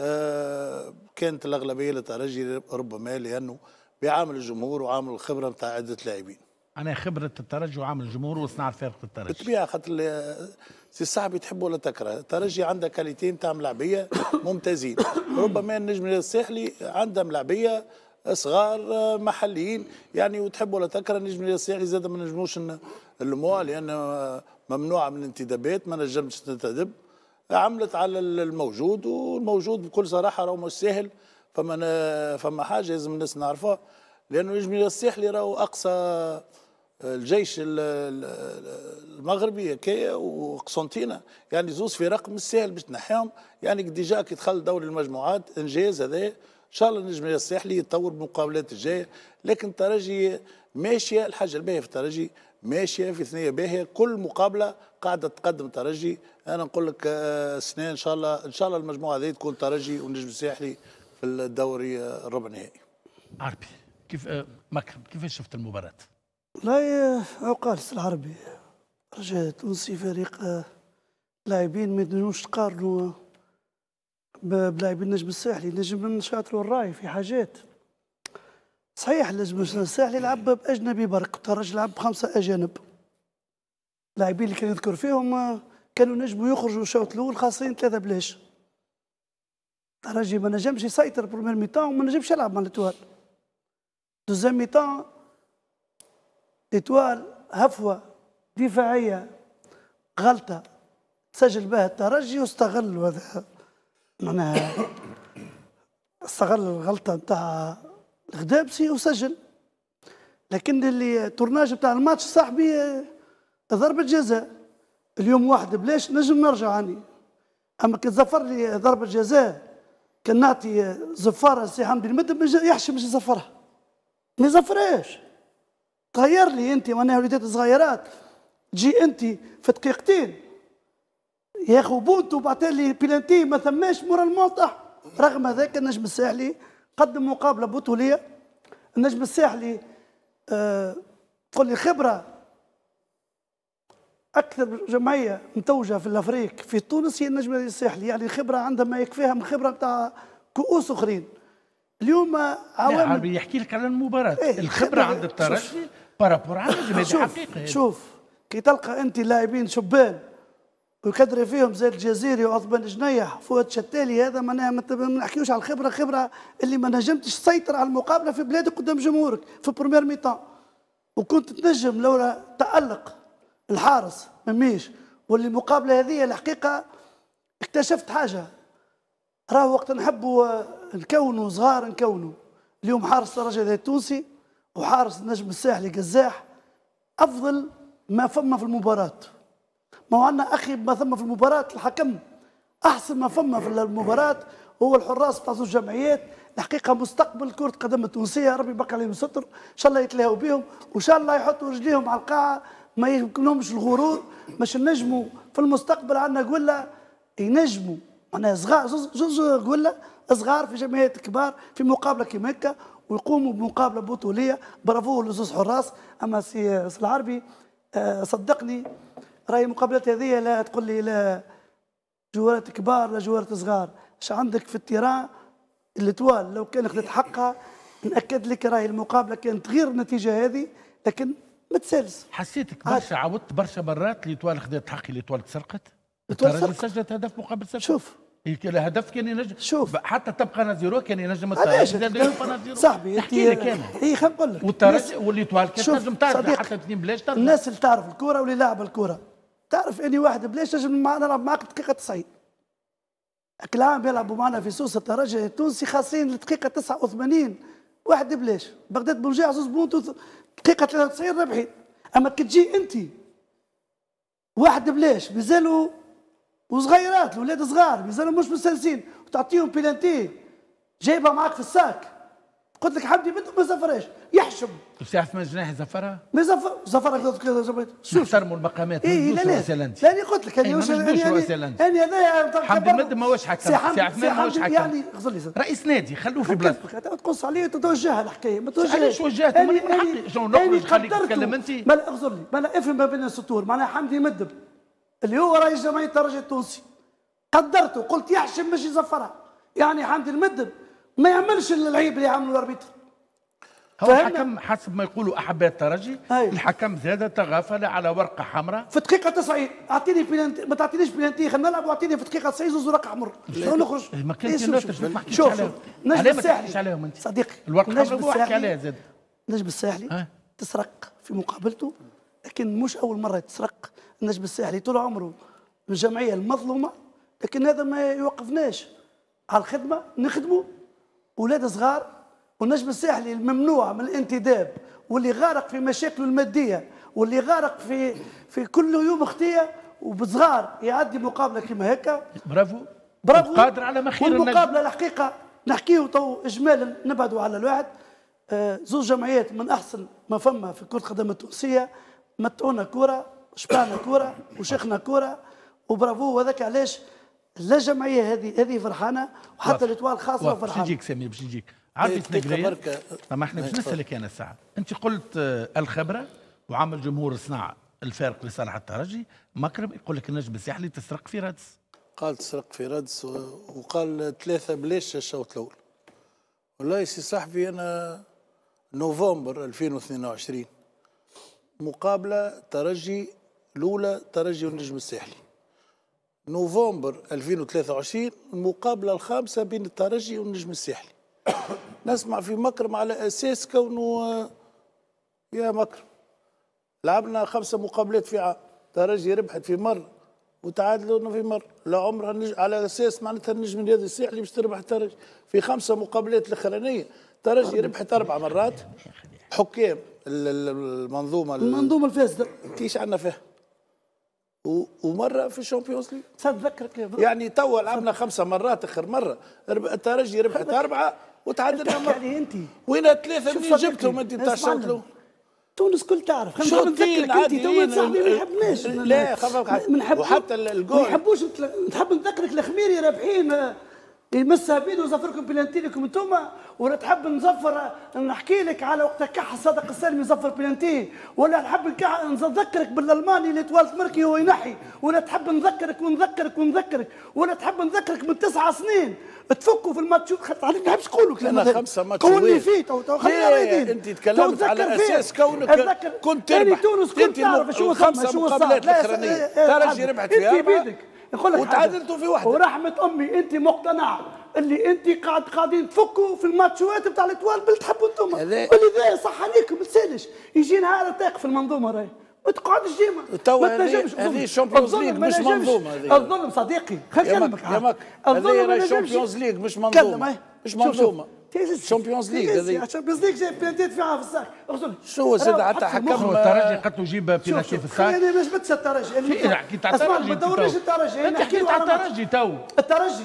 آه، كانت الأغلبية للترجي ربما لأنه بيعامل الجمهور وعامل الخبرة نتاع عدة لاعبين انا خبره الترجي وعامل الجمهور وصناعه فرقه الترجي بالطبيعه خاطر سي صاحبي تحب ولا تكره الترجي عندها كاليتين تاع ملاعبيه ممتازين ربما النجم الساحلي عندها ملاعبيه صغار محليين يعني وتحب ولا تكره النجم الساحلي زاد ما نجموش نلموها لان ممنوعه من الانتدابات ما نجمتش تنتدب عملت على الموجود والموجود بكل صراحه راهو مش ساهل فما فما حاجه لازم الناس نعرفها لانه نجم الساحلي راهو اقصى الجيش المغربي هكايا وقسنطينه يعني زوز فرق رقم السهل باش تنحيهم يعني ديجا كي دخل دوري المجموعات انجاز هذا ان شاء الله النجم الساحلي يتطور بالمقابلات الجايه لكن الترجي ماشيه الحاجه الباهيه في الترجي ماشيه في ثنيه باهيه كل مقابله قاعده تقدم ترجي انا نقول لك السنه ان شاء الله ان شاء الله المجموعه هذه تكون ترجي والنجم الساحلي في الدوري آه، الربع النهائي عربي كيف آه، مكرم كيفاش شفت المباراه؟ والله عقالس العربي رجاء تونسي فريق آه، لاعبين ما يدونوش تقارنوا آه، بلاعبين النجم الساحلي نجم نشاطر الراي في حاجات صحيح النجم الساحلي لعب باجنبي برك ترج لعب بخمسه اجانب لاعبين اللي كان يذكر فيهم آه، كانوا نجموا يخرجوا الشوط الاول خاصين ثلاثه بلاش ترجي ما نجمش يسيطر بروميير ميتان وما نجمش يلعب مع الاتوال دوزيام ميتان تطوال هفوه دفاعيه غلطه تسجل بها الترجي واستغل هذا معناها استغل الغلطه نتاع الغدابسي وسجل لكن اللي تورناج نتاع الماتش صاحبي ضربه جزاء اليوم واحد بلاش نجم نرجع عني اما كي تزفر لي ضربه جزاء كان نعطي زفاره سي حمدي المدب يحشم باش يزفرها ما يزفرهاش تغير لي انت معناها وليدات صغيرات تجي انت في دقيقتين يا اخو بونتو بعث لي بلانتي ما ثماش مورا المنطح رغم هذاك النجم الساحلي قدم مقابله بطوليه النجم الساحلي أه تقول لي خبره اكثر جمعيه متوجه في الافريق في تونس هي النجم الساحلي يعني خبره عندها ما يكفيها من خبره نتاع كؤوس اخرين اليوم عوامل يحكي لك على المباراه إيه الخبره إيه، عند الترجي بارابور عندهم هذه حقيقه شوف كي تلقى انت لاعبين شبان ويكدري فيهم زي الجزيري وعثمان جنيح فؤاد شتالي هذا معناها ما نحكيوش على الخبره خبره اللي ما نجمتش تسيطر على المقابله في بلادك قدام جمهورك في بروميير ميتان وكنت تنجم لولا تالق الحارس مميش واللي المقابله هذه الحقيقه اكتشفت حاجه راه وقت نحبوا نكونوا صغار نكونوا اليوم حارس الرجاء التونسي وحارس النجم الساحلي قزاح افضل ما فما في المباراه ما هو عندنا اخي ما ثم في المباراه الحكم احسن ما فما في المباراه هو الحراس بتاع زوج جمعيات الحقيقه مستقبل كره قدم التونسيه ربي يبقى عليهم الستر ان شاء الله يتلاهوا بهم وان شاء الله يحطوا رجليهم على القاعه ما يمكنهمش الغرور باش نجموا في المستقبل عندنا قولة ينجموا معناها صغار زوج قولة صغار في جمعيات كبار في مقابله كيما هكا ويقوموا بمقابله بطوليه برافو لزوز حراس اما سي العربي آه، صدقني راهي المقابلات هذه لا تقول لي لا جوارات كبار لا جوارات صغار اش عندك في التيران الاتوال لو كان خدت حقها ناكد لك راهي المقابله كانت غير النتيجه هذه لكن ما تسالش حسيتك برشا عاودت برشا مرات الاتوال خذت حقي الاتوال تسرقت الاتوال سجلت هدف مقابل سرقت شوف الهدف كان ينجم شوف حتى تبقى نازيرو كان ينجم الترجي صاحبي تحكي لك انا اي خلينا نقول لك واللي طوال كان تنجم تعرف حتى اثنين بلاش تعرف الناس اللي تعرف الكره واللي لاعب الكره تعرف اني واحد بلاش نجم نلعب معاك دقيقه 90 كلام يلعبوا معنا في سوسه الترجي التونسي خاصين لدقيقه 89 واحد بلاش بغداد بوجيع زوز بونتو دقيقه 93 ربحين اما كي تجي انت واحد بلاش مازالوا وصغيرات الاولاد صغار مازالوا مش مستانسين وتعطيهم بيلانتي جايبها معاك في الساك قلت لك حمدي بنت ما زفرهاش يحشم وسي من جناح زفرها؟ ما زفر زفرها ترموا المقامات اي لا لا لا قلت لك انا إيه، وش انا انا هذا حمدي مد ما واش حكم سي عثمان ما واش حكم يعني اغفر لي رئيس نادي خلوه في بلاصته تقص عليه وتوجهها الحكايه ما توجههاش علاش وجهته من حقي جون نخرج خليك تتكلم انت ما اغفر لي ما افهم ما بين السطور معناها حمدي مدب اللي هو رئيس جمعيه الترجي التونسي قدرته قلت يحشم مش باش يزفرها يعني حمدي المدب ما يعملش العيب اللي عمله الاربيتر هو الحكم حسب ما يقولوا احباء الترجي الحكم زاد تغافل على ورقه حمراء في دقيقه 90 اعطيني بلانتي ما تعطينيش بلانتي خلينا نلعب واعطيني في دقيقه 90 زوز ورقه حمر نخرج ما كانش إيه شوف, شوف, شوف, شوف عليهم. نجم الساحلي عليهم انت صديقي الورقه الحمراء نحكي عليها زاد نجم الساحلي أه. تسرق في مقابلته لكن مش اول مره يتسرق النجم الساحلي طول عمره الجمعيه المظلومه لكن هذا ما يوقفناش على الخدمه نخدموا اولاد صغار والنجم الساحلي الممنوع من الانتداب واللي غارق في مشاكله الماديه واللي غارق في في كل يوم اختيه وبصغار يعدي مقابله كما هكا برافو برافو قادر على ما خير والمقابله الحقيقه نحكيه تو اجمالا نبعدوا على الواحد آه، زوج جمعيات من احسن ما فما في كره القدم التونسيه متونا كرة شبعنا كرة وشيخنا كرة وبرافو هذاك علاش لا جمعيه هذه هذه فرحانه وحتى الاطوال خاصه فرحانه باش نجيك سامي باش نجيك عربي تنقري احنا باش نعم. نسالك انا الساعه انت قلت آه، الخبره وعمل جمهور صنع الفارق لصالح الترجي مكرم يقول لك النجم الساحلي تسرق في رادس قال تسرق في رادس وقال ثلاثه بلاش الشوط الاول والله يا سي صاحبي انا نوفمبر 2022 مقابله ترجي الاولى ترجي والنجم الساحلي نوفمبر 2023 المقابله الخامسه بين الترجي والنجم الساحلي نسمع في مكرم على اساس كونه آه، يا مكرم لعبنا خمسه مقابلات في عام ترجي ربحت في مره وتعادلوا في مره لا عمرها النج... على اساس معناتها النجم الرياضي الساحلي باش تربح الترجي في خمسه مقابلات الاخرانيه ترجي ربحت اربع مرات حكام المنظومه المنظومه الفاسده كيش عندنا فيها ومره في الشامبيونز ليغ تذكرك يعني تو لعبنا خمسه مرات اخر مره الترجي ربحت اربعه وتعادلنا مره عليه انت وين الثلاثه منين جبتهم انت نتاع الشوط تونس كل تعرف خمسه نتذكرك انت تو صاحبي ما يحبناش لا خفاك وحتى الجول ما يحبوش نحب نتذكرك الخميري رابحين يمسها بيده وزفركم بلانتي لكم انتوما ولا تحب نزفر نحكي لك على وقت كح صادق السالم يزفر بلانتي ولا تحب نذكرك بالالماني اللي توالت مركي وهو ينحي ولا تحب نذكرك ونذكرك ونذكرك ولا تحب نذكرك من تسع سنين تفكوا في الماتش ما نحبش نقول لك انا خمسه ماتش كوني فيه تو تو خلينا انت تكلمت على اساس كونك كنت تربح يعني تونس كنت تعرف شو خمسه مقابلات الاخرانيه ترجي ربحت فيها انت بيدك يقول لك وتعادلتوا في واحده ورحمه امي انت مقتنع اللي انت قاعد قاعدين تفكوا في الماتشوات بتاع الاطوال باللي تحبوا انتم ذا صح عليكم ما تسالش يجينا هذا تاق في المنظومه راهي ما تقعدش ديما تو هذه الشامبيونز ليغ مش منظومه هذه الظلم صديقي خلينا نكلمك الظلم الشامبيونز ليغ مش منظومه مش منظومه الشامبيونز ليغ هذه الشامبيونز ليغ جاي بلانتيت فيها في الساك اغسل شو زاد حتى حكم الترجي قالت له جيب بلانتي في الساك انا يعني ما جبتش الترجي يعني أه. انا حكيت على الترجي ما تدورنيش الترجي انا حكيت على الترجي تو الترجي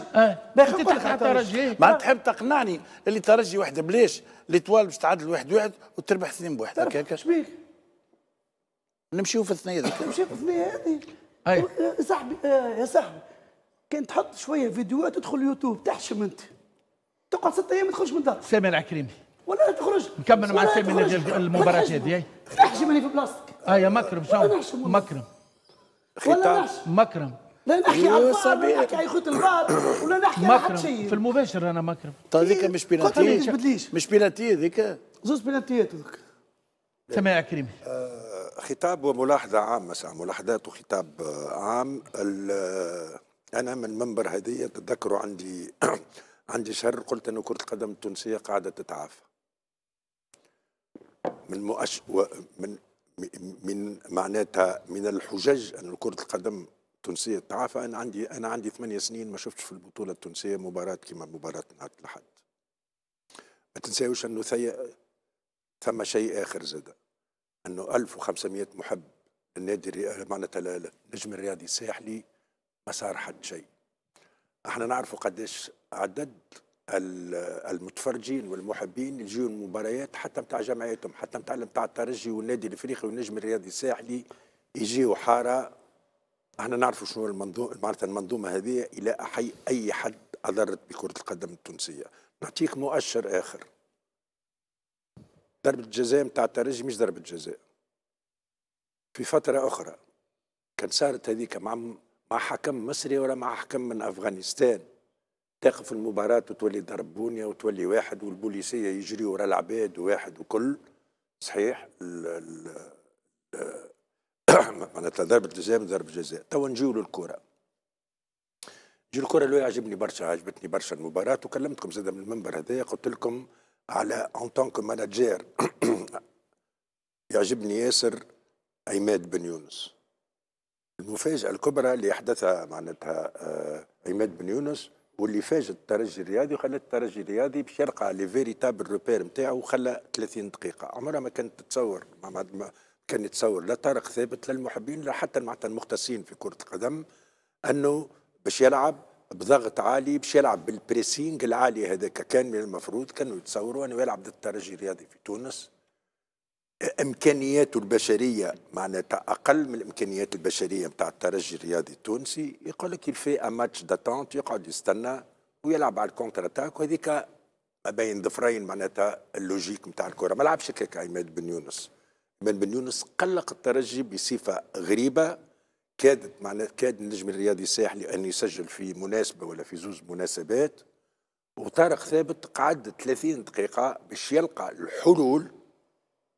ما على الترجي ما تحب تقنعني اللي ترجي وحده بلاش ليتوال باش تعادل واحد واحد وتربح اثنين بواحد هكاك شبيك نمشيو في الثنيه هذيك نمشيو في الثنيه هذه صاحبي أه، يا صاحبي أه، كان تحط شويه فيديوهات تدخل يوتيوب تحشم انت تقعد ست ايام ما تخرجش من الدار سامي العكريمي ولا تخرج نكمل مع سامي المباراه هذه نحشم ماني في بلاصتك اه يا مكرم شنو مكرم ولا مكرم لا نحكي على الفار نحكي على خوت البار ولا نحكي على حد شيء في المباشر انا مكرم طيب، هذيك إيه؟ مش بيناتي مش بيناتي هذيك زوز بيناتيات هذوك سامي العكريمي آه، خطاب وملاحظة عامة ساعة ملاحظات وخطاب آه، عام آه، أنا من المنبر هذه تذكروا عندي عندي شهر قلت أن كرة القدم التونسية قاعدة تتعافى من مؤش من من معناتها من الحجج أن كرة القدم التونسية تتعافى أنا عندي أنا عندي ثمانية سنين ما شفتش في البطولة التونسية مباراة كما مباراة نهار الأحد ما تنساوش أنه ثي... ثم شيء آخر زاد أنه 1500 محب النادي الري... معناتها النجم الرياضي الساحلي ما صار حد شيء احنا نعرفوا قداش عدد المتفرجين والمحبين يجيو المباريات حتى نتاع جمعياتهم حتى نتاع نتاع الترجي والنادي الافريقي والنجم الرياضي الساحلي يجيو حاره احنا نعرفوا شنو المنظومه معناتها المنظومه هذه الى احي اي حد اضرت بكره القدم التونسيه نعطيك مؤشر اخر ضربه الجزاء نتاع الترجي مش ضربه جزاء في فتره اخرى كان صارت هذيك مع مع حكم مصري ولا مع حكم من افغانستان تقف المباراة وتولي ضرب بونية وتولي واحد والبوليسية يجري ورا العباد واحد وكل صحيح معناتها ضربة جزاء من ضربة جزاء توا نجيو للكرة نجيو الكرة اللي عجبني برشا عجبتني برشا المباراة وكلمتكم زاد من المنبر هذايا قلت لكم على اون تونك مانجير يعجبني ياسر عماد بن يونس المفاجأة الكبرى اللي أحدثها معناتها آه، عماد بن يونس واللي فاجت الترجي الرياضي وخلى الترجي الرياضي باش يرقع لي فيريتابل روبير نتاعو وخلى 30 دقيقه عمرها ما كانت تتصور ما كان يتصور لا طارق ثابت لا المحبين لا حتى معناتها المختصين في كره القدم انه باش يلعب بضغط عالي باش يلعب بالبريسينج العالي هذاك كان من المفروض كانوا يتصوروا انه يلعب ضد الترجي الرياضي في تونس امكانياته البشريه معناتها اقل من الامكانيات البشريه نتاع الترجي الرياضي التونسي يقول لك ان ماتش داتونت يقعد يستنى ويلعب على الكونتر اتاك وهذيك ما بين ظفرين معناتها اللوجيك نتاع الكره ما لعبش هكاك عماد بن يونس عماد بن يونس قلق الترجي بصفه غريبه كادت معناتها كاد النجم الرياضي الساحلي ان يسجل في مناسبه ولا في زوز مناسبات وطارق ثابت قعد 30 دقيقه باش يلقى الحلول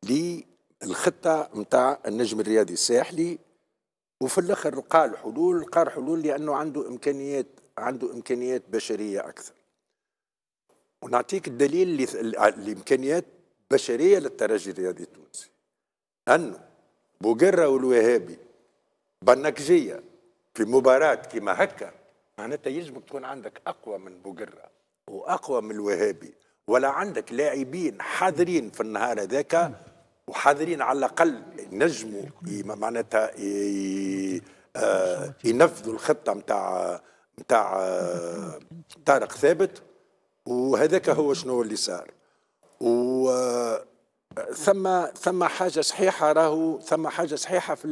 للخطه نتاع النجم الرياضي الساحلي وفي الاخر لقى الحلول لقى حلول لانه عنده امكانيات عنده امكانيات بشريه اكثر ونعطيك الدليل الامكانيات بشريه للترجي الرياضي التونسي انه بوقره والوهابي بنكجيه في مباراه كما هكا معناتها يجب تكون عندك اقوى من بوقره واقوى من الوهابي ولا عندك لاعبين حاضرين في النهار هذاك وحاضرين على الاقل نجموا معناتها آه، ينفذوا الخطه نتاع نتاع آه، طارق ثابت وهذاك هو شنو اللي صار و آه، ثم ثم حاجه صحيحه راهو ثم حاجه صحيحه في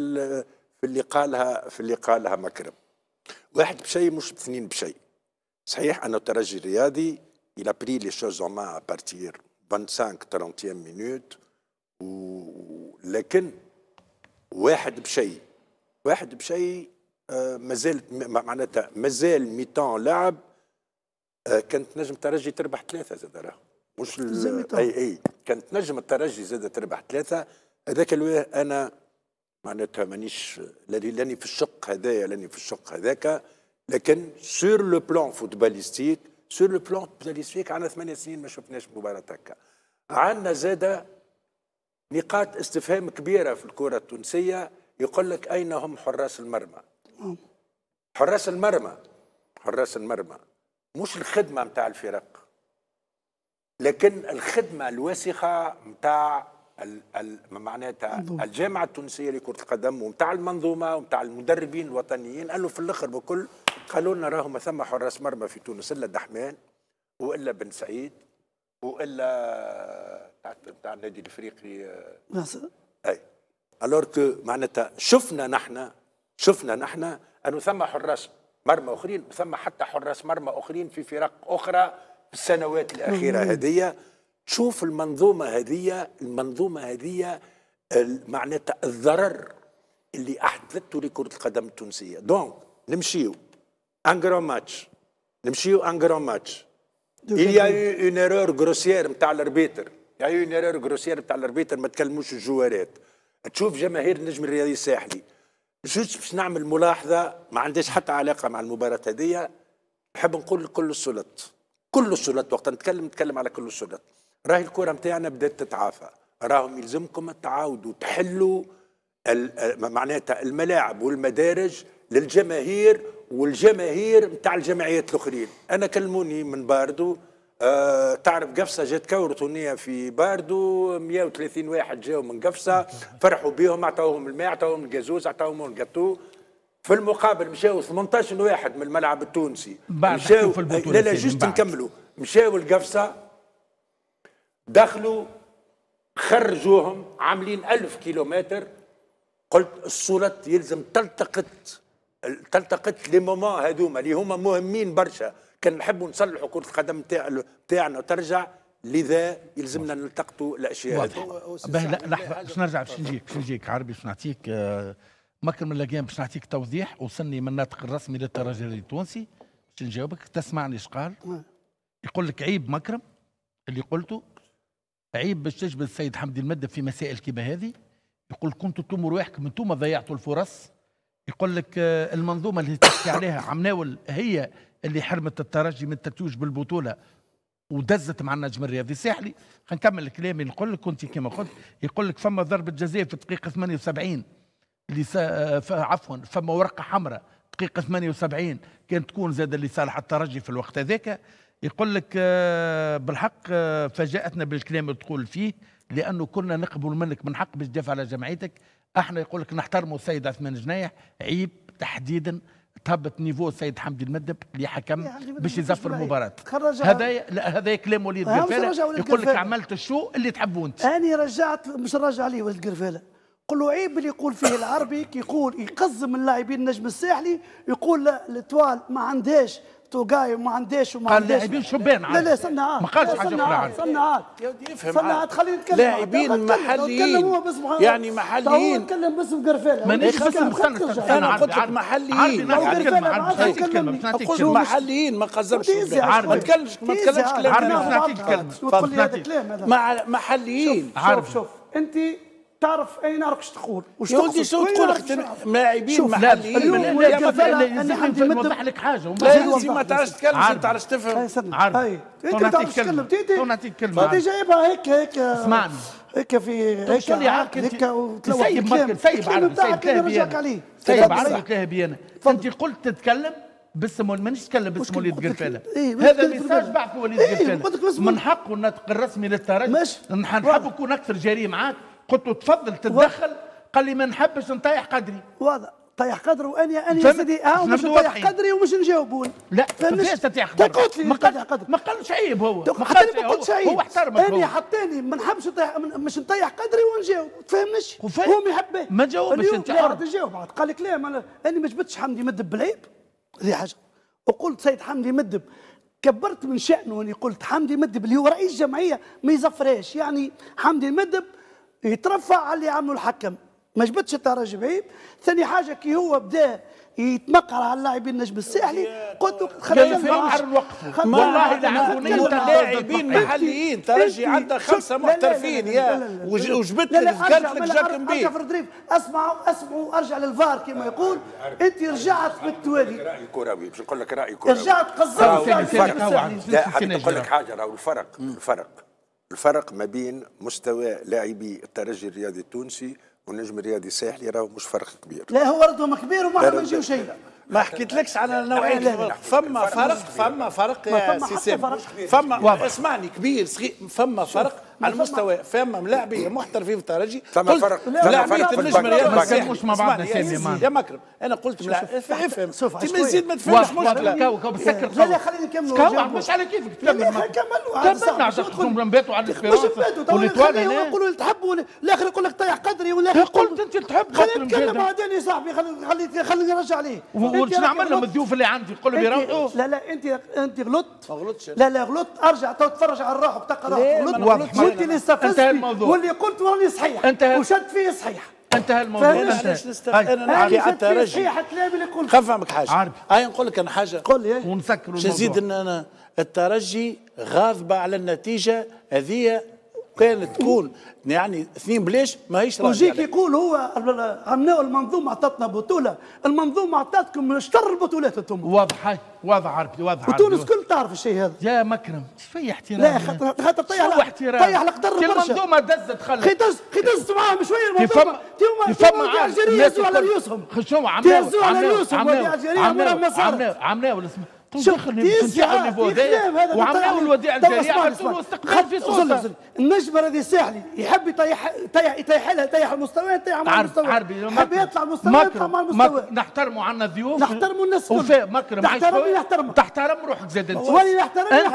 في اللي قالها في اللي قالها مكرم واحد بشيء مش اثنين بشيء صحيح ان الترجي الرياضي الى بري لي شوز choses en ا بارتير 25 30 مينوت ولكن واحد بشيء واحد بشيء آه، مازالت معناتها مازال ميتان لعب آه، كانت نجم الترجي تربح ثلاثه زاد راه مش اي اي كانت نجم الترجي زاد تربح ثلاثه هذاك انا معناتها مانيش لاني في الشق هذايا لاني في الشق هذاك لكن سور لو بلان فوتباليستيك سور لو بلان فوتباليستيك عندنا ثمانية سنين ما شفناش مباراه هكا عندنا زاده نقاط استفهام كبيرة في الكرة التونسية يقول لك أين هم حراس المرمى نعم. حراس المرمى حراس المرمى مش الخدمة متاع الفرق لكن الخدمة الواسخة متاع معناتها الجامعة التونسية لكرة القدم ومتاع المنظومة ومتاع المدربين الوطنيين قالوا في الآخر بكل قالوا لنا راهو ما ثم حراس مرمى في تونس إلا دحمان وإلا بن سعيد والا تاع تاع النادي الافريقي آه، ناصر اي الور كو معناتها شفنا نحن شفنا نحن انه ثم حراس مرمى اخرين ثم حتى حراس مرمى اخرين في فرق اخرى في السنوات الاخيره هذيا تشوف المنظومه هذيا المنظومه هذيا معناتها الضرر اللي احدثته لكره القدم التونسيه دونك نمشيو ان ماتش نمشيو ان ماتش Il y a eu une erreur grossière نتاع الاربيتر il y a eu une erreur grossière نتاع الاربيتر ما تكلموش الجوارات تشوف جماهير النجم الرياضي الساحلي جوست باش نعمل ملاحظه ما عندهاش حتى علاقه مع المباراه هذه نحب نقول لكل السلط كل السلط وقت نتكلم نتكلم على كل السلط راهي الكره نتاعنا بدات تتعافى راهم يلزمكم تعاودوا تحلوا معناتها الملاعب والمدارج للجماهير والجماهير نتاع الجمعيات الاخرين انا كلموني من باردو أه تعرف قفصه جات كورتونية في باردو 130 واحد جاوا من قفصه فرحوا بيهم عطاوهم الماء عطاوهم الجازوز عطاوهم الجاتو في المقابل مشاو 18 واحد من الملعب التونسي مشاو لا لا جست نكملوا مشاو القفصه دخلوا خرجوهم عاملين ألف كيلومتر قلت السلطات يلزم تلتقط تلتقط لي مومون هذوما اللي هما مهمين برشا كان نحبوا نصلحوا كره القدم تاعنا ترجع لذا يلزمنا نلتقطوا الاشياء هذه لحظه باش نرجع باش نجيك باش نجيك عربي باش نعطيك آه، مكر من الاقيام باش نعطيك توضيح وصلني من الناطق الرسمي للترجي التونسي باش نجاوبك تسمعني ايش قال آه. يقول لك عيب مكرم اللي قلته عيب باش تجبد السيد حمدي المدب في مسائل كيما هذه يقول كنتوا انتم رواحكم انتم ضيعتوا الفرص يقول لك آه، المنظومه اللي تحكي عليها عمناول هي اللي حرمت الترجي من التتويج بالبطوله ودزت مع النجم الرياضي الساحلي خنكمل كلامي نقول لك كنت كما قلت يقول لك فما ضربه جزاء في دقيقه 78 اللي آه، عفوا فما ورقه حمراء دقيقه 78 كانت تكون زاد اللي صالح الترجي في الوقت هذاك يقول لك آه، بالحق فاجاتنا بالكلام اللي تقول فيه لانه كنا نقبل منك من حق باش تدافع على جمعيتك احنا يقول لك نحترموا السيد عثمان جنايح عيب تحديدا تهبط نيفو السيد حمدي المدب اللي حكم يعني باش يزفر المباراه هذا هذا كلام وليد قرفاله يقول لك عملت الشو اللي تحبوا انت انا رجعت مش نرجع عليه وليد قرفاله قل له عيب اللي يقول فيه العربي كيقول يقول يقزم اللاعبين النجم الساحلي يقول التوال ما عندهاش توقاي وما عنديش وما قال لاعبين شبان لا لا صناعات ما قالش حاجه اخرى عنه صناعات يفهم صناعات خلينا نتكلم لاعبين محليين يعني محليين نتكلم باسم قرفال مانيش باسم انا قلت لك محليين محليين ما قزمش ما تكلمش ما تكلمش كلام عربي ما محليين شوف شوف انت تعرف اين راكش تقول واش تقول شنو تقول لاعبين محليين لا انا عندي نوضح لك حاجه لازم ما تعرفش تتكلم ما تعرفش تفهم طيب، عرض طيب، تعرفش تتكلم طيب، نعطيك كلمه انت جايبها هيك هيك اسمعني هيك في هيك عاقل هيك سيب مكر سيب عرض سيب تلهبي عليه سيب عرض انا انت قلت تتكلم باسم مانيش نتكلم باسم وليد قرفاله إيه، هذا ميساج بعثه وليد إيه، قرفاله من حقه النطق الرسمي للترجي نحبك ونكثر جري معاك قلت له تفضل تتدخل قال لي ما نحبش نطيح قدري واضح طيح قدره واني اني يا سيدي اه مش نطيح قدري ومش نجاوبون لا فمش تطيح قدر قلت لي ما قدر ما قالش عيب هو ما قالش قلتش عيب هو احترمك اني حطاني ما نحبش نطيح مش نطيح قدري ونجاوب تفهمنيش هو ما يحبه ما جاوبش انت حر تجاوب قال لك لا انا ما جبتش حمدي مدب بالعيب هذه حاجه وقلت سيد حمدي مدب كبرت من شأنه اني قلت حمدي مدب اللي هو رئيس جمعيه ما يزفرهاش يعني حمدي مدب يترفع على اللي عمله الحكم ما جبتش الترجي بعيد ثاني حاجه كي هو بدا يتمقر على اللاعبين النجم الساحلي قلت له خلينا نعرض والله العفوني انت لاعبين محليين ترجي عندها خمسه محترفين يا وجبت ذكرت لك جاك مبي اسمعوا اسمعوا ارجع للفار كما يقول انت رجعت بالتوالي راي كروي باش نقول لك راي كروي رجعت قزرت لا حبيت نقول لك حاجه راهو الفرق الفرق الفرق ما بين مستوى لاعبي الترجي الرياضي التونسي والنجم الرياضي الساحلي راهو مش فرق كبير لا هو رضهم كبير وما احنا ما نجيو شيء ما حكيتلكش على نوعيه فما فرق فما فرق يا سي فما اسمعني كبير صغير فما فرق على المستوى فما ملاعبيه محترفين في الترجي فما فرق ملاعبيه النجم الرياضي ما نسموش مع بعضنا يا مكرم انا قلت ملاعب افهم تما زيد ما تفهمش مشكله لا لا خليني نكملوا مش على كيفك تكمل كملوا كملنا عشان نباتوا وعلى الاسبيرانس ونتوالى هنا يقولوا تحبوا الاخر يقول لك طيح قدري والاخر قلت انت تحب خليني نتكلم بعدين يا صاحبي خليني خليني نرجع عليه وشنو نعمل لهم الضيوف اللي عندي نقول لهم يروحوا لا لا انت انت غلطت ما غلطتش لا لا غلطت ارجع تو تفرج على روحك تقرا غلطت قلت اللي استفزت واللي قلت راني صحيح انتهى وشد فيه صحيح انتهى الموضوع انا علاش نستغل انا عربي حتى رجل خل فهمك حاجه عربي هاي نقول لك انا حاجه قول لي ونسكر الموضوع نزيد ان انا الترجي غاضبه على النتيجه هذه كانت تكون يعني اثنين بلاش ماهيش راجعه وجيك يقول هو عملناو المنظومه عطتنا بطوله المنظومه من شطر البطولات انتم واضحه واضح عربي عربي وتونس كل تعرف الشيء هذا يا مكرم في احترام لا خاطر خاطر طيح احترام طيح القدر برشا المنظومه دزت خلت خي دز خي دز معاهم شويه المنظومه تيهم الجزائر يزوا على ريوسهم شنو عملوا على ريوسهم عملوا عملوا عملوا شفتي ساعة وعملوا الوديعة الجارية عملوا استقبال في سوسة النجم هذا ساحلي يحب يطيح يطيح يطيح لها يطيح المستوى يطيح مع المستوى يحب يطلع المستوى يطلع مع المستوى نحترموا عندنا ضيوف نحترموا الناس الكل مكرم تحترمني نحترمك تحترم روحك زاد انت هو اللي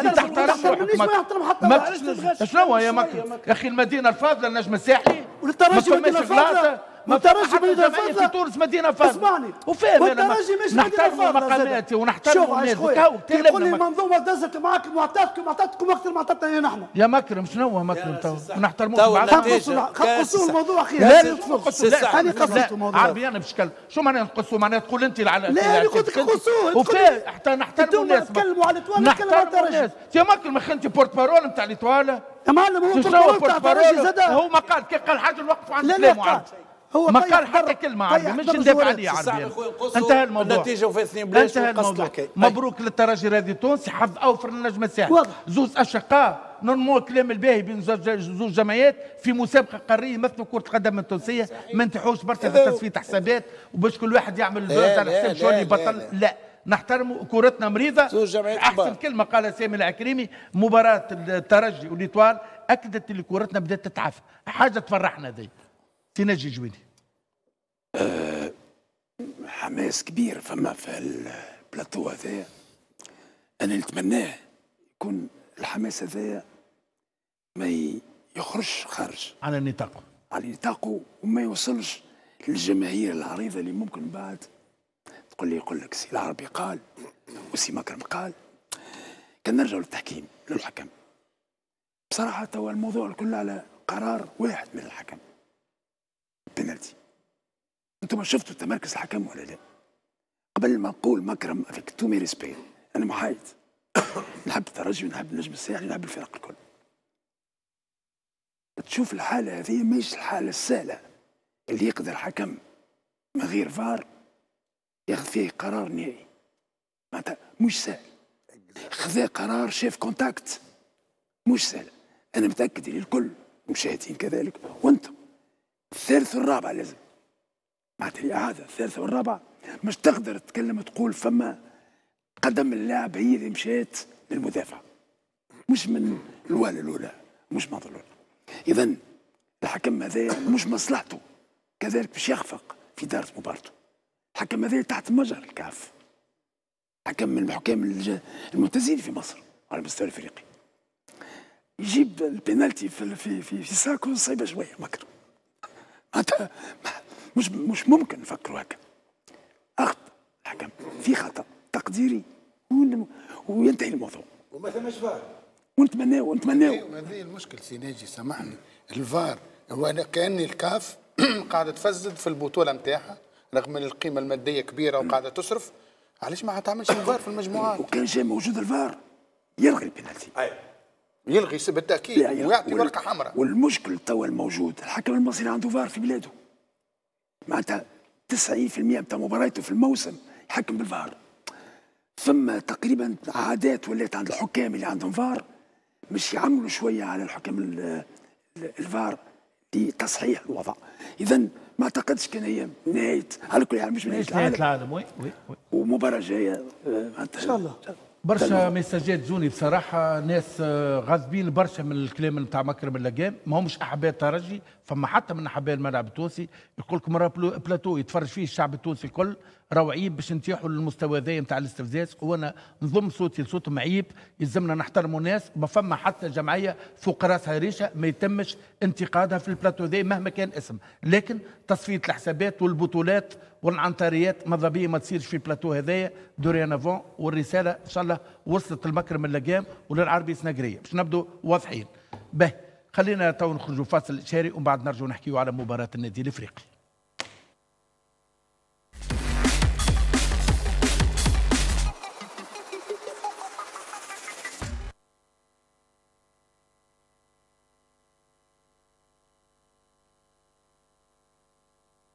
انت تحترم روحك ما يحترم حتى مكرم شنو هو يا مكرم يا اخي المدينة الفاضلة النجم الساحلي والترجي المدينة الفاضلة والترجي مدينه فاضله في تونس مدينه فاضله اسمعني وفاهم والترجي مش نحترم المقامات ونحترم الناس تقول لي المنظومه دازت معاك معطاتكم معطاتكم اكثر ما معطاتنا نحن يا مكرم شنو هو مكرم تو نحترموك نقصوا الموضوع اخي لا نقصوا انا قصيت الموضوع عربي انا بشكل شو معناها نقصوا معناها تقول انت العنف لا انا قلت لك قصوه وفاهم حتى نحترموا الناس نتكلموا على التوالي نتكلموا على الترجي يا مكرم اخي انت بورت بارول نتاع التوالي يا معلم هو بورت بارول هو ما قال كي قال حاجه نوقفوا عند الكلام هو ما قال حتى كلمه عربي مش ندافع عليه عربي انتهى الموضوع النتيجه وفي اثنين بلاش انتهى الموضوع طيب. مبروك للترجي الرياضي التونسي حظ اوفر للنجم الساحلي واضح زوز اشقاء نورمال الكلام الباهي بين زوج جمعيات في مسابقه قاريه مثل كره القدم التونسيه ما نتحوش برشا في تصفيه حسابات وباش كل واحد يعمل على حساب شو اللي بطل لا, نحترم كورتنا مريضه احسن كلمه قالها سامي العكريمي مباراه الترجي والاطوال اكدت اللي كورتنا بدات تتعافى حاجه تفرحنا ذي نجي جويني أه حماس كبير فما في البلاطو هذايا انا نتمناه يكون الحماس هذايا ما يخرجش خارج على نطاقه على نطاقه وما يوصلش للجماهير العريضه اللي ممكن بعد تقول لي يقول لك سي العربي قال وسي مكرم قال كان نرجع للتحكيم للحكم بصراحه توا الموضوع الكل على قرار واحد من الحكم بينالتي انتم شفتوا تمركز الحكم ولا لا؟ قبل ما نقول مكرم افيك تو مي ريسبي انا محايد نحب الترجي ونحب النجم الساحلي يعني ونحب الفرق الكل تشوف الحاله هذه ماهيش الحاله السهله اللي يقدر حكم من غير فار ياخذ فيه قرار نهائي معناتها مش سهل خذا قرار شاف كونتاكت مش سهل انا متاكد ان الكل المشاهدين كذلك وانتم الثالث والرابع لازم معناتها هذا الثالث والرابع مش تقدر تتكلم تقول فما قدم اللاعب هي اللي مشات للمدافع مش من الواله الاولى مش من الاولى اذا الحكم هذا مش مصلحته كذلك باش يخفق في دارة مبارته الحكم هذا تحت مجر الكاف حكم من الحكام الممتازين في مصر على المستوى الافريقي يجيب البينالتي في في في, في ساكو صعيبه شويه مكر انت مش مش ممكن نفكروا هكا اخطا الحكم في خطا تقديري وينتهي الموضوع وما ثماش فار ونتمناو نتمناو هذه المشكل سي ناجي سامحني الفار هو انا كاني الكاف قاعده تفزد في البطوله نتاعها رغم ان القيمه الماديه كبيره وقاعده تصرف علاش ما تعملش الفار في المجموعات وكان جاي موجود الفار يلغي البينالتي يلغي بالتاكيد يعني ويعطي ورقه حمراء والمشكل توا الموجود الحكم المصري عنده فار في بلاده معناتها 90% بتاع مبارياته في الموسم يحكم بالفار ثم تقريبا عادات ولات عند الحكام اللي عندهم فار مش يعملوا شويه على الحكم الفار لتصحيح الوضع اذا ما اعتقدش كان هي نهايه على كل حال مش نهايه العالم نهايه العالم وي وي ومباراه جايه آه، ان شاء الله برشا ميساجات جوني بصراحه ناس آه، غاضبين برشا من الكلام نتاع مكرم اللقام ما همش احباء ترجي فما حتى من حبايب الملعب التونسي يقول لكم راه بلاتو يتفرج فيه الشعب التونسي الكل راهو عيب باش نتيحوا للمستوى ذا نتاع الاستفزاز وانا نضم صوتي لصوتهم عيب يلزمنا نحترموا الناس ما فما حتى جمعيه فوق راسها ريشه ما يتمش انتقادها في البلاتو ذا مهما كان اسم لكن تصفيه الحسابات والبطولات والعنتريات ماذا بيا ما تصيرش في البلاتو هذايا دوريان افون والرساله ان شاء الله وصلت المكرم اللقام وللعربي سنقريه باش نبدو واضحين باهي خلينا تو نخرجوا فاصل شهري ومن بعد نرجعوا نحكيوا على مباراه النادي الافريقي